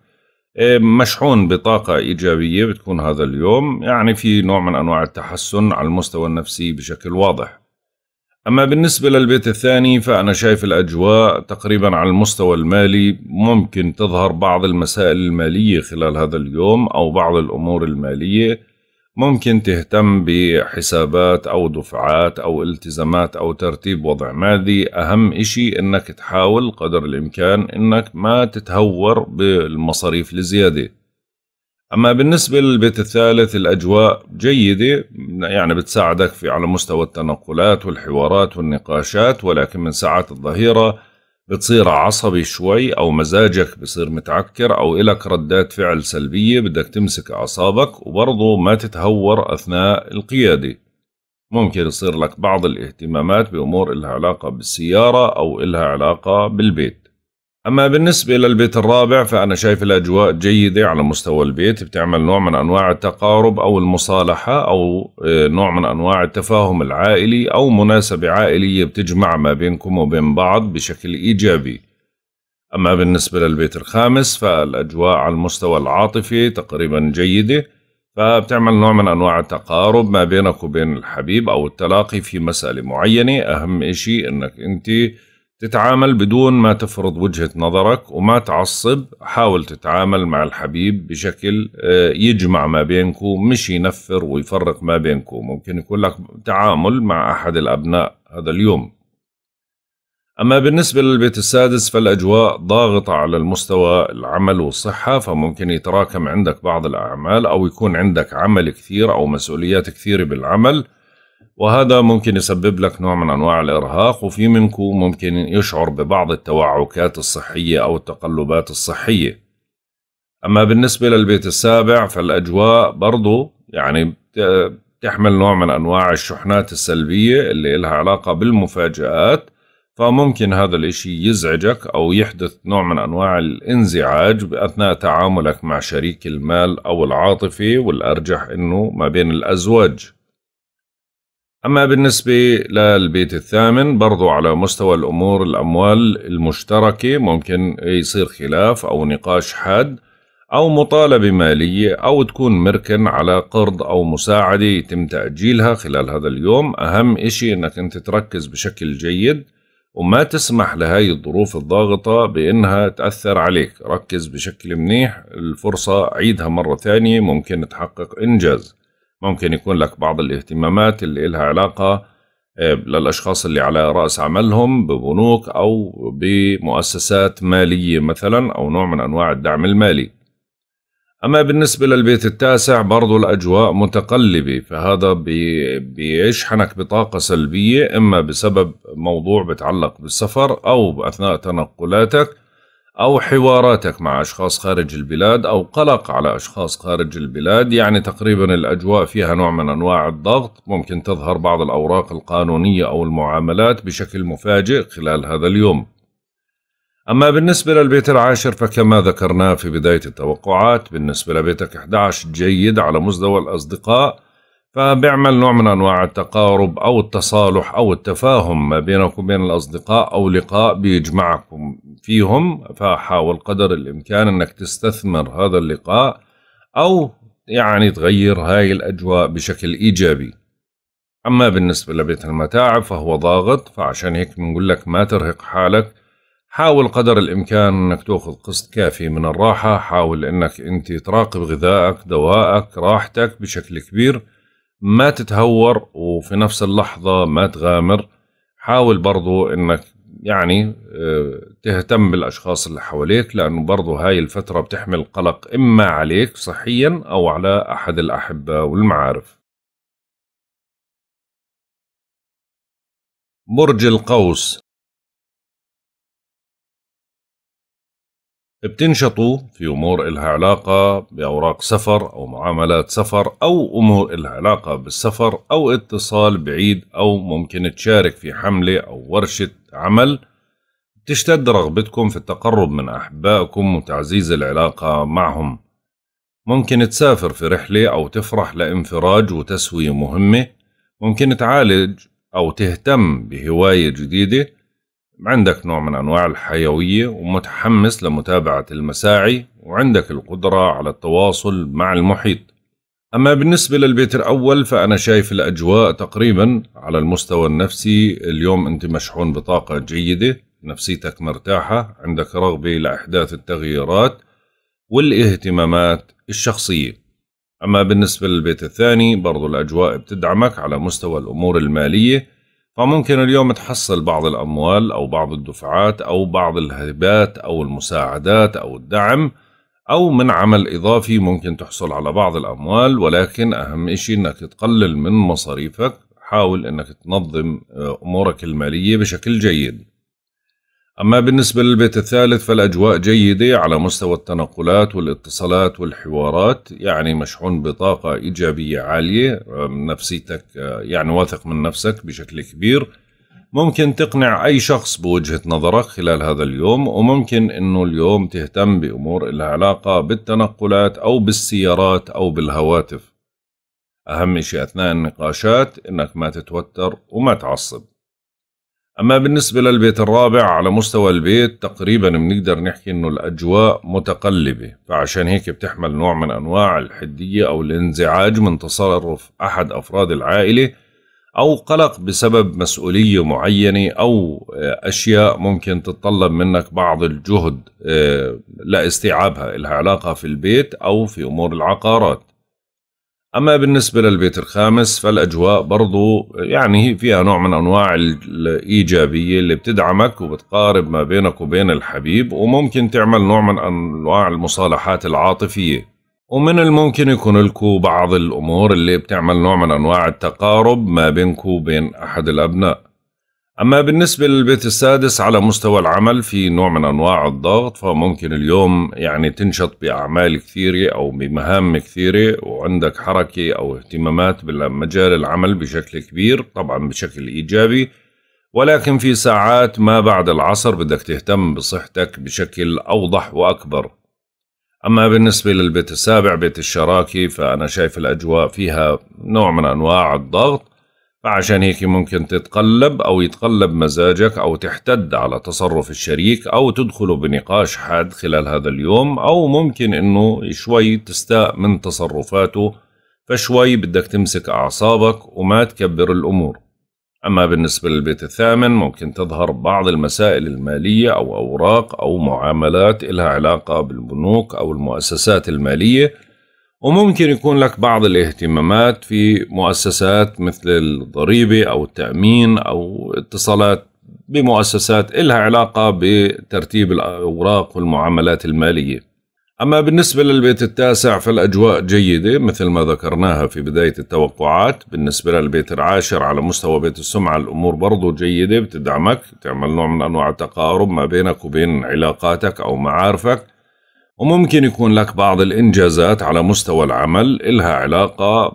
مشحون بطاقة إيجابية بتكون هذا اليوم يعني في نوع من أنواع التحسن على المستوى النفسي بشكل واضح أما بالنسبة للبيت الثاني فأنا شايف الأجواء تقريبا على المستوى المالي ممكن تظهر بعض المسائل المالية خلال هذا اليوم أو بعض الأمور المالية ممكن تهتم بحسابات أو دفعات أو التزامات أو ترتيب وضع مالي أهم إشي إنك تحاول قدر الإمكان إنك ما تتهور بالمصاريف الزيادة أما بالنسبة للبيت الثالث الأجواء جيدة يعني بتساعدك في على مستوى التنقلات والحوارات والنقاشات ولكن من ساعات الظهيرة بتصير عصبي شوي او مزاجك بصير متعكر او الك ردات فعل سلبية بدك تمسك اعصابك وبرضه ما تتهور اثناء القيادة ممكن يصير لك بعض الاهتمامات بامور الها علاقة بالسيارة او الها علاقة بالبيت أما بالنسبة للبيت الرابع فأنا شايف الأجواء جيدة على مستوى البيت بتعمل نوع من أنواع التقارب أو المصالحة أو آه، نوع من أنواع التفاهم العائلي أو مناسبة عائلية بتجمع ما بينكم وبين بعض بشكل إيجابي أما بالنسبة للبيت الخامس فالأجواء على المستوى العاطفي تقريبا جيدة فبتعمل نوع من أنواع التقارب ما بينك وبين الحبيب أو التلاقي في مسألة معينة أهم إشي أنك أنت تتعامل بدون ما تفرض وجهة نظرك وما تعصب حاول تتعامل مع الحبيب بشكل آه، يجمع ما بينكم مش ينفر ويفرق ما بينكم ممكن يكون لك تعامل مع أحد الأبناء هذا اليوم أما بالنسبة للبيت السادس فالأجواء ضاغطة على المستوى العمل والصحة فممكن يتراكم عندك بعض الأعمال أو يكون عندك عمل كثير أو مسؤوليات كثيرة بالعمل وهذا ممكن يسبب لك نوع من أنواع الإرهاق وفي منكم ممكن يشعر ببعض التوعكات الصحية أو التقلبات الصحية أما بالنسبة للبيت السابع فالأجواء برضو يعني تحمل نوع من أنواع الشحنات السلبية اللي إلها علاقة بالمفاجآت فممكن هذا الإشي يزعجك أو يحدث نوع من أنواع الانزعاج أثناء تعاملك مع شريك المال أو العاطفة والأرجح أنه ما بين الأزواج أما بالنسبة للبيت الثامن برضو على مستوى الأمور الأموال المشتركة ممكن يصير خلاف أو نقاش حاد أو مطالبة مالية أو تكون مركن على قرض أو مساعدة يتم تأجيلها خلال هذا اليوم أهم إشي أنك أنت تركز بشكل جيد وما تسمح لهاي الظروف الضاغطة بأنها تأثر عليك ركز بشكل منيح الفرصة عيدها مرة ثانية ممكن تحقق إنجاز ممكن يكون لك بعض الاهتمامات اللي إلها علاقة آه، للأشخاص اللي على رأس عملهم ببنوك أو بمؤسسات مالية مثلا أو نوع من أنواع الدعم المالي أما بالنسبة للبيت التاسع برضو الأجواء متقلبة فهذا بيشحنك بطاقة سلبية إما بسبب موضوع بتعلق بالسفر أو أثناء تنقلاتك أو حواراتك مع أشخاص خارج البلاد أو قلق على أشخاص خارج البلاد يعني تقريبا الأجواء فيها نوع من أنواع الضغط ممكن تظهر بعض الأوراق القانونية أو المعاملات بشكل مفاجئ خلال هذا اليوم أما بالنسبة للبيت العاشر فكما ذكرنا في بداية التوقعات بالنسبة لبيتك 11 جيد على مستوى الأصدقاء فبيعمل نوع من أنواع التقارب أو التصالح أو التفاهم ما بينك وبين الأصدقاء أو لقاء بيجمعكم فيهم فحاول قدر الإمكان أنك تستثمر هذا اللقاء أو يعني تغير هاي الأجواء بشكل إيجابي أما بالنسبة لبيت المتاعب فهو ضاغط فعشان هيك بنقول لك ما ترهق حالك حاول قدر الإمكان أنك تأخذ قسط كافي من الراحة حاول أنك أنت تراقب غذائك دوائك راحتك بشكل كبير ما تتهور وفي نفس اللحظة ما تغامر حاول برضو أنك يعني آه، تهتم بالأشخاص اللي حواليك لأنه برضو هاي الفترة بتحمل قلق إما عليك صحيا أو على أحد الأحبة والمعارف برج القوس بتنشطوا في أمور إلها علاقة بأوراق سفر أو معاملات سفر أو أمور إلها علاقة بالسفر أو اتصال بعيد أو ممكن تشارك في حملة أو ورشة عمل تشتد رغبتكم في التقرب من أحبائكم وتعزيز العلاقة معهم ممكن تسافر في رحلة أو تفرح لانفراج وتسوية مهمة ممكن تعالج أو تهتم بهواية جديدة عندك نوع من أنواع الحيوية ومتحمس لمتابعة المساعي وعندك القدرة على التواصل مع المحيط أما بالنسبة للبيت الأول فأنا شايف الأجواء تقريبا على المستوى النفسي اليوم أنت مشحون بطاقة جيدة نفسيتك مرتاحة عندك رغبة لأحداث التغييرات والاهتمامات الشخصية أما بالنسبة للبيت الثاني برضو الأجواء بتدعمك على مستوى الأمور المالية فممكن اليوم تحصل بعض الأموال أو بعض الدفعات أو بعض الهبات أو المساعدات أو الدعم أو من عمل إضافي ممكن تحصل على بعض الأموال ولكن أهم إشي أنك تقلل من مصاريفك حاول أنك تنظم آه، أمورك المالية بشكل جيد أما بالنسبة للبيت الثالث فالأجواء جيدة على مستوى التنقلات والاتصالات والحوارات يعني مشحون بطاقة إيجابية عالية آه، نفسيتك آه، يعني واثق من نفسك بشكل كبير ممكن تقنع أي شخص بوجهة نظرك خلال هذا اليوم وممكن أنه اليوم تهتم بأمور لها علاقة بالتنقلات أو بالسيارات أو بالهواتف أهم شيء أثناء النقاشات أنك ما تتوتر وما تعصب أما بالنسبة للبيت الرابع على مستوى البيت تقريبا بنقدر نحكي إنه الأجواء متقلبة فعشان هيك بتحمل نوع من أنواع الحدية أو الانزعاج من تصرف أحد أفراد العائلة أو قلق بسبب مسؤولية معينة أو آه، أشياء ممكن تتطلب منك بعض الجهد آه، لاستيعابها لها علاقة في البيت أو في أمور العقارات أما بالنسبة للبيت الخامس فالأجواء برضو يعني فيها نوع من أنواع الإيجابية اللي بتدعمك وبتقارب ما بينك وبين الحبيب وممكن تعمل نوع من أنواع المصالحات العاطفية ومن الممكن يكون لكم بعض الأمور اللي بتعمل نوع من أنواع التقارب ما بينكم وبين أحد الأبناء أما بالنسبة للبيت السادس على مستوى العمل في نوع من أنواع الضغط فممكن اليوم يعني تنشط بأعمال كثيرة أو بمهام كثيرة وعندك حركة أو اهتمامات بمجال العمل بشكل كبير طبعا بشكل إيجابي ولكن في ساعات ما بعد العصر بدك تهتم بصحتك بشكل أوضح وأكبر أما بالنسبة للبيت السابع بيت الشراكة فأنا شايف الأجواء فيها نوع من أنواع الضغط فعشان هيك ممكن تتقلب أو يتقلب مزاجك أو تحتد على تصرف الشريك أو تدخلوا بنقاش حاد خلال هذا اليوم أو ممكن أنه شوي تستاء من تصرفاته فشوي بدك تمسك أعصابك وما تكبر الأمور أما بالنسبة للبيت الثامن ممكن تظهر بعض المسائل المالية أو أوراق أو معاملات إلها علاقة بالبنوك أو المؤسسات المالية وممكن يكون لك بعض الاهتمامات في مؤسسات مثل الضريبة أو التأمين أو اتصالات بمؤسسات إلها علاقة بترتيب الأوراق والمعاملات المالية أما بالنسبة للبيت التاسع فالأجواء جيدة مثل ما ذكرناها في بداية التوقعات بالنسبة للبيت العاشر على مستوى بيت السمعة الأمور برضو جيدة بتدعمك تعمل نوع من أنواع التقارب ما بينك وبين علاقاتك أو معارفك وممكن يكون لك بعض الإنجازات على مستوى العمل إلها علاقة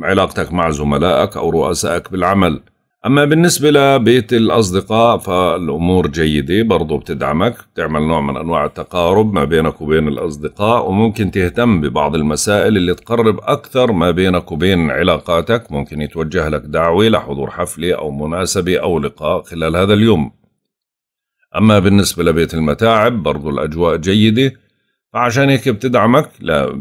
بعلاقتك مع زملائك أو رؤسائك بالعمل أما بالنسبة لبيت الأصدقاء فالأمور جيدة برضو بتدعمك بتعمل نوع من أنواع التقارب ما بينك وبين الأصدقاء وممكن تهتم ببعض المسائل اللي تقرب أكثر ما بينك وبين علاقاتك ممكن يتوجه لك دعوة لحضور حفلة أو مناسبة أو لقاء خلال هذا اليوم أما بالنسبة لبيت المتاعب برضو الأجواء جيدة فعشان هيك بتدعمك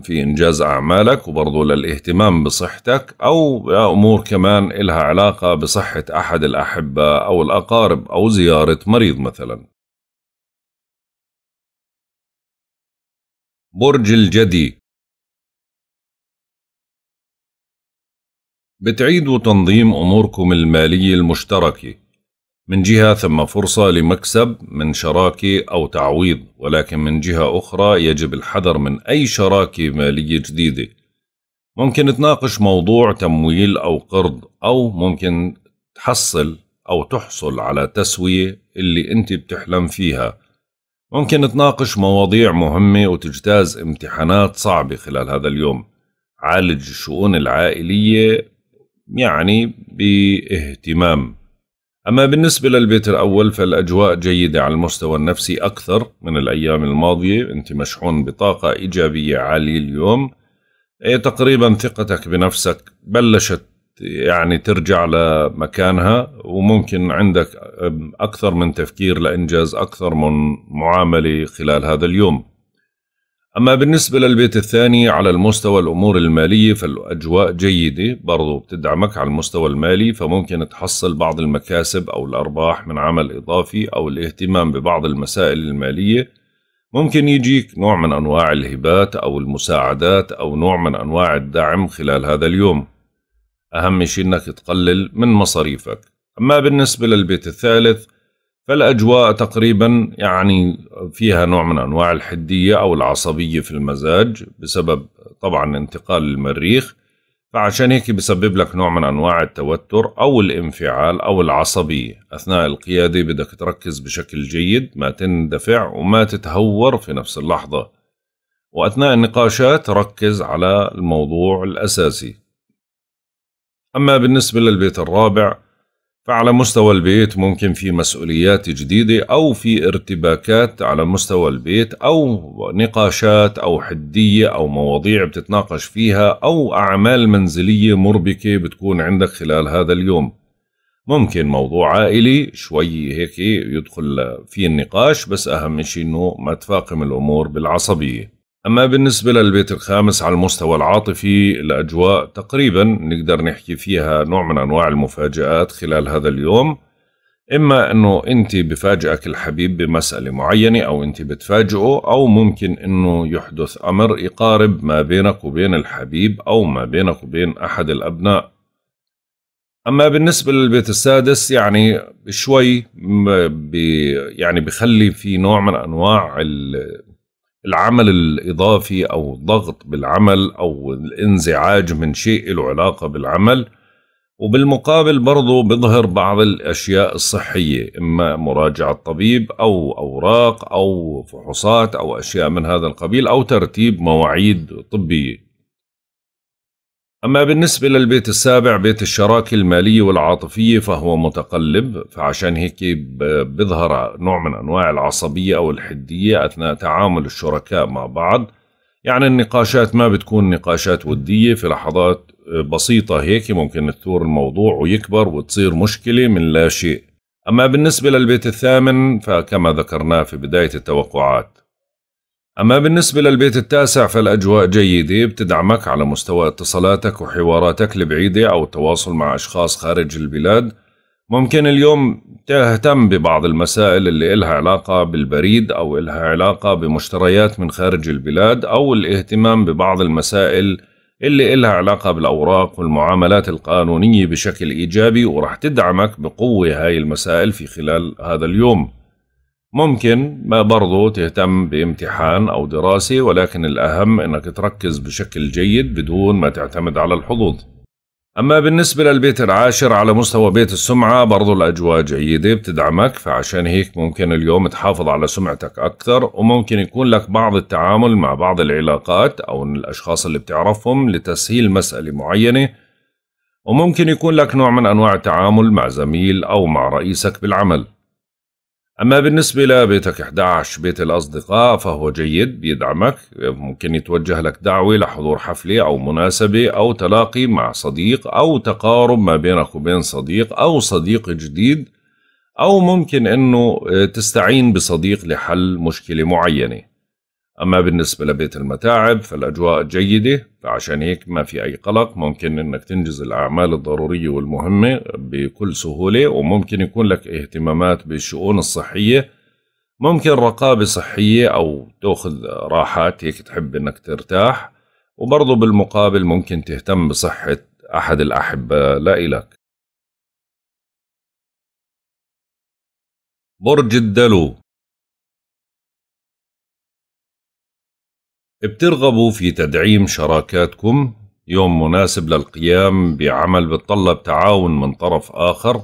في انجاز اعمالك وبرضه للاهتمام بصحتك او امور كمان إلها علاقه بصحه احد الاحبه او الاقارب او زياره مريض مثلا برج الجدي بتعيدوا تنظيم اموركم الماليه المشتركه من جهة ثم فرصة لمكسب من شراكة أو تعويض ولكن من جهة أخرى يجب الحذر من أي شراكة مالية جديدة ممكن تناقش موضوع تمويل أو قرض أو ممكن تحصل أو تحصل على تسوية اللي أنت بتحلم فيها ممكن تناقش مواضيع مهمة وتجتاز امتحانات صعبة خلال هذا اليوم عالج الشؤون العائلية يعني باهتمام أما بالنسبة للبيت الأول فالأجواء جيدة على المستوى النفسي أكثر من الأيام الماضية أنت مشحون بطاقة إيجابية عالية اليوم إيه، تقريبا ثقتك بنفسك بلشت يعني ترجع لمكانها وممكن عندك أكثر من تفكير لإنجاز أكثر من معاملة خلال هذا اليوم أما بالنسبة للبيت الثاني على المستوى الأمور المالية فالأجواء جيدة برضو بتدعمك على المستوى المالي فممكن تحصل بعض المكاسب أو الأرباح من عمل إضافي أو الاهتمام ببعض المسائل المالية ممكن يجيك نوع من أنواع الهبات أو المساعدات أو نوع من أنواع الدعم خلال هذا اليوم أهم شيء أنك تقلل من مصاريفك أما بالنسبة للبيت الثالث فالاجواء تقريبا يعني فيها نوع من انواع الحديه او العصبيه في المزاج بسبب طبعا انتقال المريخ فعشان هيك بسبب لك نوع من انواع التوتر او الانفعال او العصبيه اثناء القياده بدك تركز بشكل جيد ما تندفع وما تتهور في نفس اللحظه واثناء النقاشات ركز على الموضوع الاساسي اما بالنسبه للبيت الرابع فعلى مستوى البيت ممكن في مسؤوليات جديدة أو في ارتباكات على مستوى البيت أو نقاشات أو حدية أو مواضيع بتتناقش فيها أو أعمال منزلية مربكة بتكون عندك خلال هذا اليوم ممكن موضوع عائلي شوي هيك يدخل في النقاش بس أهم شيء أنه ما تفاقم الأمور بالعصبية أما بالنسبة للبيت الخامس على المستوى العاطفي الأجواء تقريبا نقدر نحكي فيها نوع من أنواع المفاجآت خلال هذا اليوم إما أنه أنت بفاجئك الحبيب بمسألة معينة أو أنت بتفاجئه أو ممكن أنه يحدث أمر يقارب ما بينك وبين الحبيب أو ما بينك وبين أحد الأبناء أما بالنسبة للبيت السادس يعني شوي بي يعني بخلي في نوع من أنواع العمل الإضافي أو الضغط بالعمل أو الانزعاج من شيء له علاقة بالعمل وبالمقابل برضه بظهر بعض الأشياء الصحية إما مراجعة طبيب أو أوراق أو فحوصات أو أشياء من هذا القبيل أو ترتيب مواعيد طبية أما بالنسبة للبيت السابع بيت الشراكة المالية والعاطفية فهو متقلب فعشان هيك بظهر نوع من أنواع العصبية أو الحدية أثناء تعامل الشركاء مع بعض يعني النقاشات ما بتكون نقاشات ودية في لحظات بسيطة هيك ممكن تثور الموضوع ويكبر وتصير مشكلة من لا شيء أما بالنسبة للبيت الثامن فكما ذكرناه في بداية التوقعات أما بالنسبة للبيت التاسع فالأجواء جيدة بتدعمك على مستوى اتصالاتك وحواراتك البعيدة أو التواصل مع أشخاص خارج البلاد ممكن اليوم تهتم ببعض المسائل اللي إلها علاقة بالبريد أو إلها علاقة بمشتريات من خارج البلاد أو الاهتمام ببعض المسائل اللي إلها علاقة بالأوراق والمعاملات القانونية بشكل إيجابي ورح تدعمك بقوة هاي المسائل في خلال هذا اليوم ممكن ما برضو تهتم بامتحان أو دراسة ولكن الأهم أنك تركز بشكل جيد بدون ما تعتمد على الحظوظ أما بالنسبة للبيت العاشر على مستوى بيت السمعة برضو الأجواء جيدة بتدعمك فعشان هيك ممكن اليوم تحافظ على سمعتك أكثر وممكن يكون لك بعض التعامل مع بعض العلاقات أو الأشخاص اللي بتعرفهم لتسهيل مسألة معينة وممكن يكون لك نوع من أنواع التعامل مع زميل أو مع رئيسك بالعمل أما بالنسبة لبيتك 11 بيت الأصدقاء فهو جيد بيدعمك ممكن يتوجه لك دعوة لحضور حفلة أو مناسبة أو تلاقي مع صديق أو تقارب ما بينك وبين صديق أو صديق جديد أو ممكن أنه تستعين بصديق لحل مشكلة معينة أما بالنسبة لبيت المتاعب فالأجواء جيدة فعشان هيك ما في أي قلق ممكن إنك تنجز الأعمال الضرورية والمهمة بكل سهولة وممكن يكون لك اهتمامات بالشؤون الصحية ممكن رقابة صحية أو تأخذ راحات هيك تحب إنك ترتاح وبرضه بالمقابل ممكن تهتم بصحة أحد الأحبة لإلك برج الدلو بترغبوا في تدعيم شراكاتكم يوم مناسب للقيام بعمل بتطلب تعاون من طرف آخر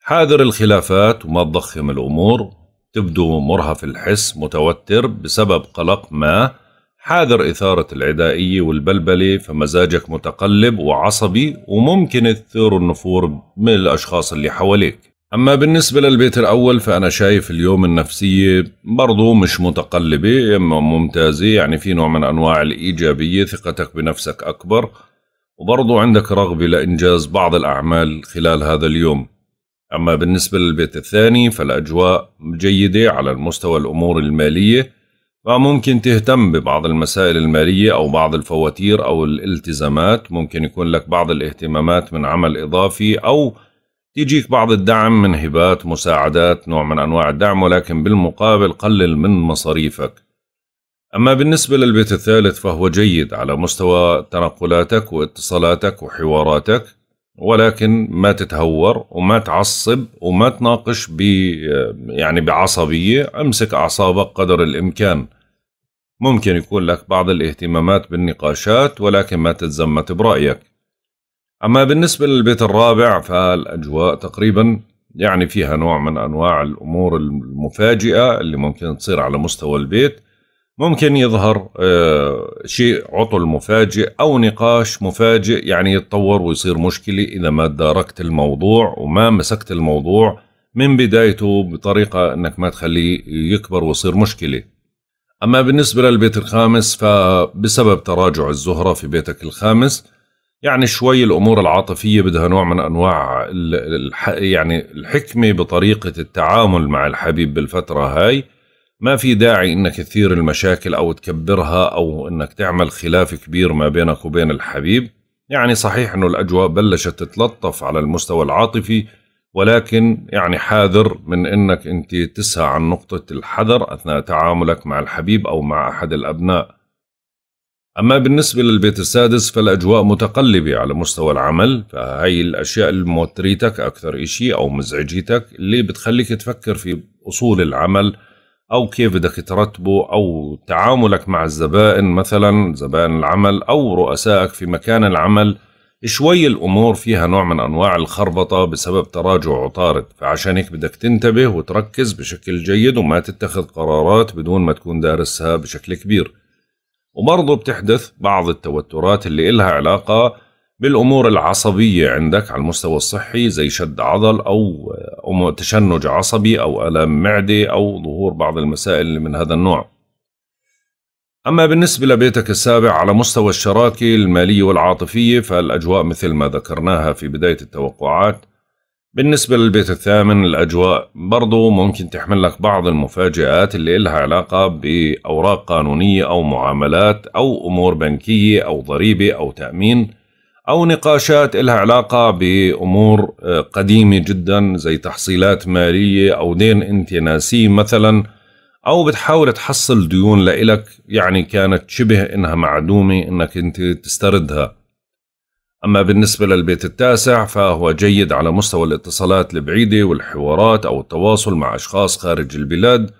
حاذر الخلافات وما تضخم الأمور تبدو مرهف الحس متوتر بسبب قلق ما حاذر إثارة العدائية والبلبلة فمزاجك متقلب وعصبي وممكن تثير النفور من الأشخاص اللي حواليك أما بالنسبة للبيت الأول فأنا شايف اليوم النفسية برضو مش متقلبة إما ممتازة يعني في نوع من أنواع الإيجابية ثقتك بنفسك أكبر وبرضو عندك رغبة لإنجاز بعض الأعمال خلال هذا اليوم أما بالنسبة للبيت الثاني فالأجواء جيدة على المستوى الأمور المالية فممكن تهتم ببعض المسائل المالية أو بعض الفواتير أو الالتزامات ممكن يكون لك بعض الاهتمامات من عمل إضافي أو يجيك بعض الدعم من هبات مساعدات نوع من أنواع الدعم ولكن بالمقابل قلل من مصاريفك أما بالنسبة للبيت الثالث فهو جيد على مستوى تنقلاتك واتصالاتك وحواراتك ولكن ما تتهور وما تعصب وما تناقش ب يعني بعصبية امسك أعصابك قدر الإمكان ممكن يكون لك بعض الاهتمامات بالنقاشات ولكن ما تتزمت برأيك أما بالنسبة للبيت الرابع فالأجواء تقريبا يعني فيها نوع من أنواع الأمور المفاجئة اللي ممكن تصير على مستوى البيت ممكن يظهر آه، شيء عطل مفاجئ أو نقاش مفاجئ يعني يتطور ويصير مشكلة إذا ما داركت الموضوع وما مسكت الموضوع من بدايته بطريقة أنك ما تخليه يكبر ويصير مشكلة أما بالنسبة للبيت الخامس فبسبب تراجع الزهرة في بيتك الخامس يعني شوي الامور العاطفيه بدها نوع من انواع يعني الحكمه بطريقه التعامل مع الحبيب بالفتره هاي ما في داعي انك تثير المشاكل او تكبرها او انك تعمل خلاف كبير ما بينك وبين الحبيب يعني صحيح انه الاجواء بلشت تتلطف على المستوى العاطفي ولكن يعني حاذر من انك انت تسعى عن نقطه الحذر اثناء تعاملك مع الحبيب او مع احد الابناء أما بالنسبة للبيت السادس فالأجواء متقلبة على مستوى العمل فهي الأشياء اللي موتريتك أكثر إشي أو مزعجيتك اللي بتخليك تفكر في أصول العمل أو كيف بدك ترتبه أو تعاملك مع الزبائن مثلا زبائن العمل أو رؤسائك في مكان العمل شوي الأمور فيها نوع من أنواع الخربطة بسبب تراجع عطارد فعشان هيك بدك تنتبه وتركز بشكل جيد وما تتخذ قرارات بدون ما تكون دارسها بشكل كبير وبرضه بتحدث بعض التوترات اللي إلها علاقة بالأمور العصبية عندك على المستوى الصحي زي شد عضل أو تشنج عصبي أو ألم معدة أو ظهور بعض المسائل من هذا النوع أما بالنسبة لبيتك السابع على مستوى الشراكة المالية والعاطفية فالأجواء مثل ما ذكرناها في بداية التوقعات بالنسبة للبيت الثامن الأجواء برضو ممكن تحمل لك بعض المفاجآت اللي إلها علاقة بأوراق قانونية أو معاملات أو أمور بنكية أو ضريبة أو تأمين أو نقاشات إلها علاقة بأمور آه، قديمة جدا زي تحصيلات مالية أو دين أنت ناسيه مثلا أو بتحاول تحصل ديون لإلك يعني كانت شبه إنها معدومة إنك أنت تستردها أما بالنسبة للبيت التاسع فهو جيد على مستوى الاتصالات البعيدة والحوارات أو التواصل مع أشخاص خارج البلاد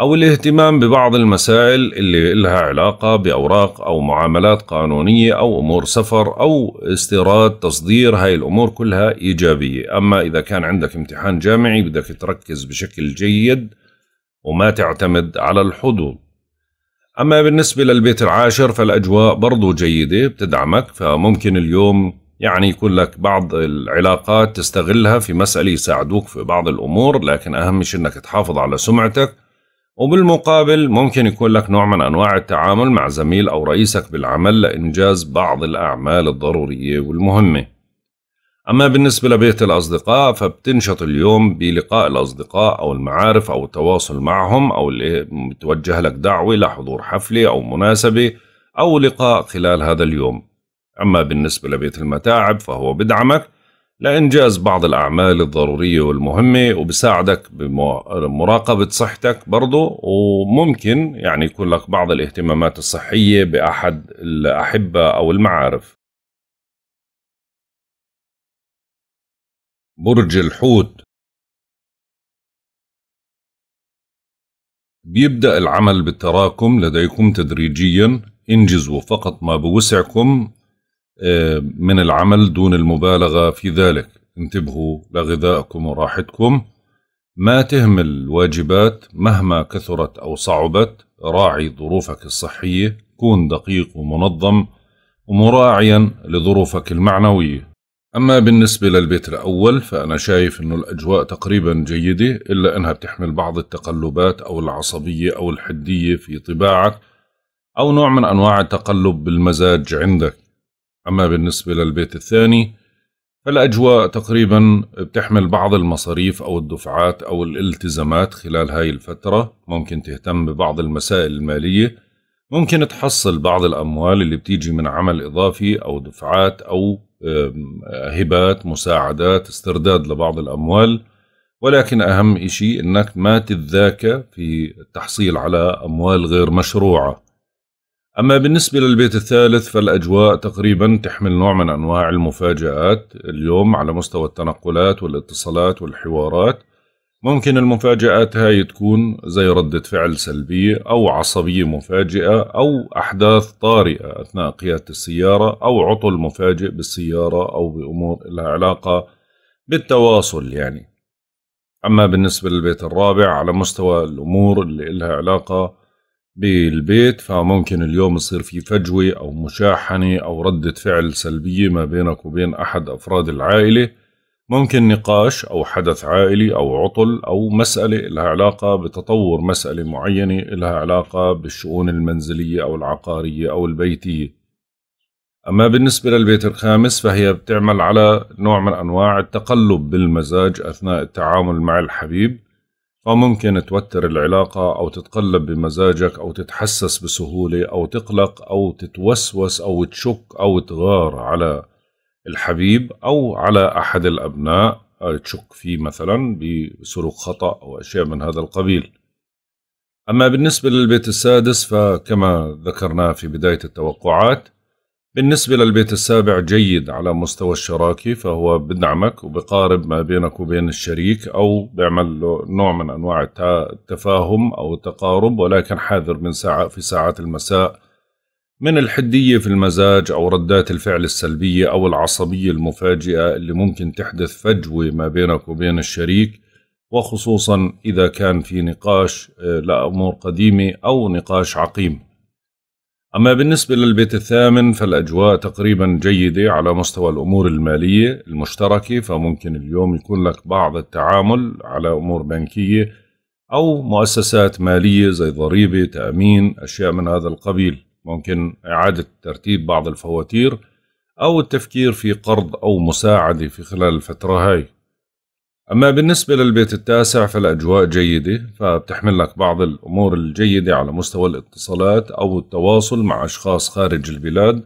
أو الاهتمام ببعض المسائل اللي لها علاقة بأوراق أو معاملات قانونية أو أمور سفر أو استيراد تصدير هاي الأمور كلها إيجابية أما إذا كان عندك امتحان جامعي بدك تركز بشكل جيد وما تعتمد على الحضور أما بالنسبة للبيت العاشر فالأجواء برضو جيدة بتدعمك فممكن اليوم يعني يكون لك بعض العلاقات تستغلها في مسألة يساعدوك في بعض الأمور لكن أهم شيء أنك تحافظ على سمعتك وبالمقابل ممكن يكون لك نوع من أنواع التعامل مع زميل أو رئيسك بالعمل لإنجاز بعض الأعمال الضرورية والمهمة أما بالنسبة لبيت الأصدقاء فبتنشط اليوم بلقاء الأصدقاء أو المعارف أو التواصل معهم أو اللي بتوجه لك دعوة لحضور حفلة أو مناسبة أو لقاء خلال هذا اليوم أما بالنسبة لبيت المتاعب فهو بدعمك لإنجاز بعض الأعمال الضرورية والمهمة وبساعدك بمراقبة صحتك برضه وممكن يعني يكون لك بعض الاهتمامات الصحية بأحد الأحبة أو المعارف برج الحوت بيبدأ العمل بالتراكم لديكم تدريجيا انجزوا فقط ما بوسعكم آه، من العمل دون المبالغة في ذلك انتبهوا لغذائكم وراحتكم ما تهمل الواجبات مهما كثرت أو صعبت راعي ظروفك الصحية كن دقيق ومنظم ومراعيا لظروفك المعنوية أما بالنسبة للبيت الأول فأنا شايف أنه الأجواء تقريبا جيدة إلا أنها بتحمل بعض التقلبات أو العصبية أو الحدية في طباعك أو نوع من أنواع التقلب بالمزاج عندك أما بالنسبة للبيت الثاني فالأجواء تقريبا بتحمل بعض المصاريف أو الدفعات أو الالتزامات خلال هاي الفترة ممكن تهتم ببعض المسائل المالية ممكن تحصل بعض الأموال اللي بتيجي من عمل إضافي أو دفعات أو هبات مساعدات استرداد لبعض الأموال ولكن أهم شيء أنك ما تتذاكى في التحصيل على أموال غير مشروعة أما بالنسبة للبيت الثالث فالأجواء تقريبا تحمل نوع من أنواع المفاجآت اليوم على مستوى التنقلات والاتصالات والحوارات ممكن المفاجآت هاي تكون زي ردة فعل سلبية أو عصبية مفاجئة أو أحداث طارئة أثناء قيادة السيارة أو عطل مفاجئ بالسيارة أو بأمور لها علاقة بالتواصل يعني أما بالنسبة للبيت الرابع على مستوى الأمور اللي لها علاقة بالبيت فممكن اليوم يصير في فجوة أو مشاحنة أو ردة فعل سلبية ما بينك وبين أحد أفراد العائلة ممكن نقاش أو حدث عائلي أو عطل أو مسألة لها علاقة بتطور مسألة معينة لها علاقة بالشؤون المنزلية أو العقارية أو البيتية أما بالنسبة للبيت الخامس فهي بتعمل على نوع من أنواع التقلب بالمزاج أثناء التعامل مع الحبيب فممكن توتر العلاقة أو تتقلب بمزاجك أو تتحسس بسهولة أو تقلق أو تتوسوس أو تشك أو تغار على الحبيب أو على أحد الأبناء تشك فيه مثلا بسلوك خطأ أو أشياء من هذا القبيل أما بالنسبة للبيت السادس فكما ذكرنا في بداية التوقعات بالنسبة للبيت السابع جيد على مستوى الشراكة فهو بدعمك وبقارب ما بينك وبين الشريك أو بيعمل له نوع من أنواع التفاهم أو التقارب ولكن حاذر من ساعة في ساعات المساء من الحدية في المزاج أو ردات الفعل السلبية أو العصبية المفاجئة اللي ممكن تحدث فجوة ما بينك وبين الشريك وخصوصا إذا كان في نقاش آه، لأمور قديمة أو نقاش عقيم أما بالنسبة للبيت الثامن فالأجواء تقريبا جيدة على مستوى الأمور المالية المشتركة فممكن اليوم يكون لك بعض التعامل على أمور بنكية أو مؤسسات مالية زي ضريبة تأمين أشياء من هذا القبيل ممكن إعادة ترتيب بعض الفواتير أو التفكير في قرض أو مساعدة في خلال الفترة هاي أما بالنسبة للبيت التاسع فالأجواء جيدة فبتحمل لك بعض الأمور الجيدة على مستوى الاتصالات أو التواصل مع أشخاص خارج البلاد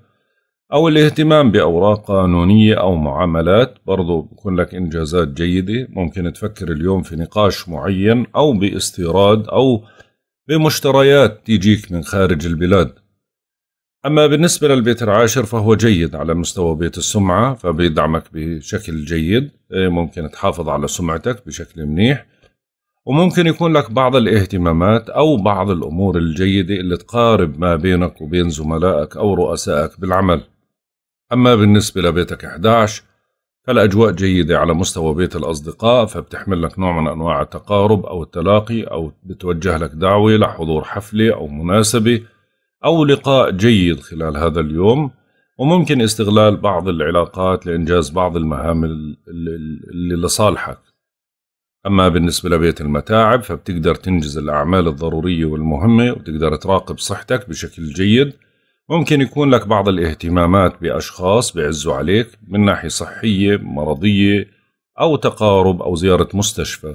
أو الاهتمام بأوراق قانونية أو معاملات برضو بكون لك إنجازات جيدة ممكن تفكر اليوم في نقاش معين أو باستيراد أو بمشتريات تيجيك من خارج البلاد أما بالنسبة للبيت العاشر فهو جيد على مستوى بيت السمعة فبيدعمك بشكل جيد آه، ممكن تحافظ على سمعتك بشكل منيح وممكن يكون لك بعض الاهتمامات أو بعض الأمور الجيدة اللي تقارب ما بينك وبين زملائك أو رؤسائك بالعمل أما بالنسبة لبيتك 11 فالأجواء جيدة على مستوى بيت الأصدقاء فبتحمل لك نوع من أنواع التقارب أو التلاقي أو بتوجه لك دعوة لحضور حفلة أو مناسبة أو لقاء جيد خلال هذا اليوم وممكن استغلال بعض العلاقات لإنجاز بعض المهام اللي لصالحك أما بالنسبة لبيت المتاعب فبتقدر تنجز الأعمال الضرورية والمهمة وتقدر تراقب صحتك بشكل جيد ممكن يكون لك بعض الاهتمامات بأشخاص بيعزوا عليك من ناحية صحية مرضية أو تقارب أو زيارة مستشفى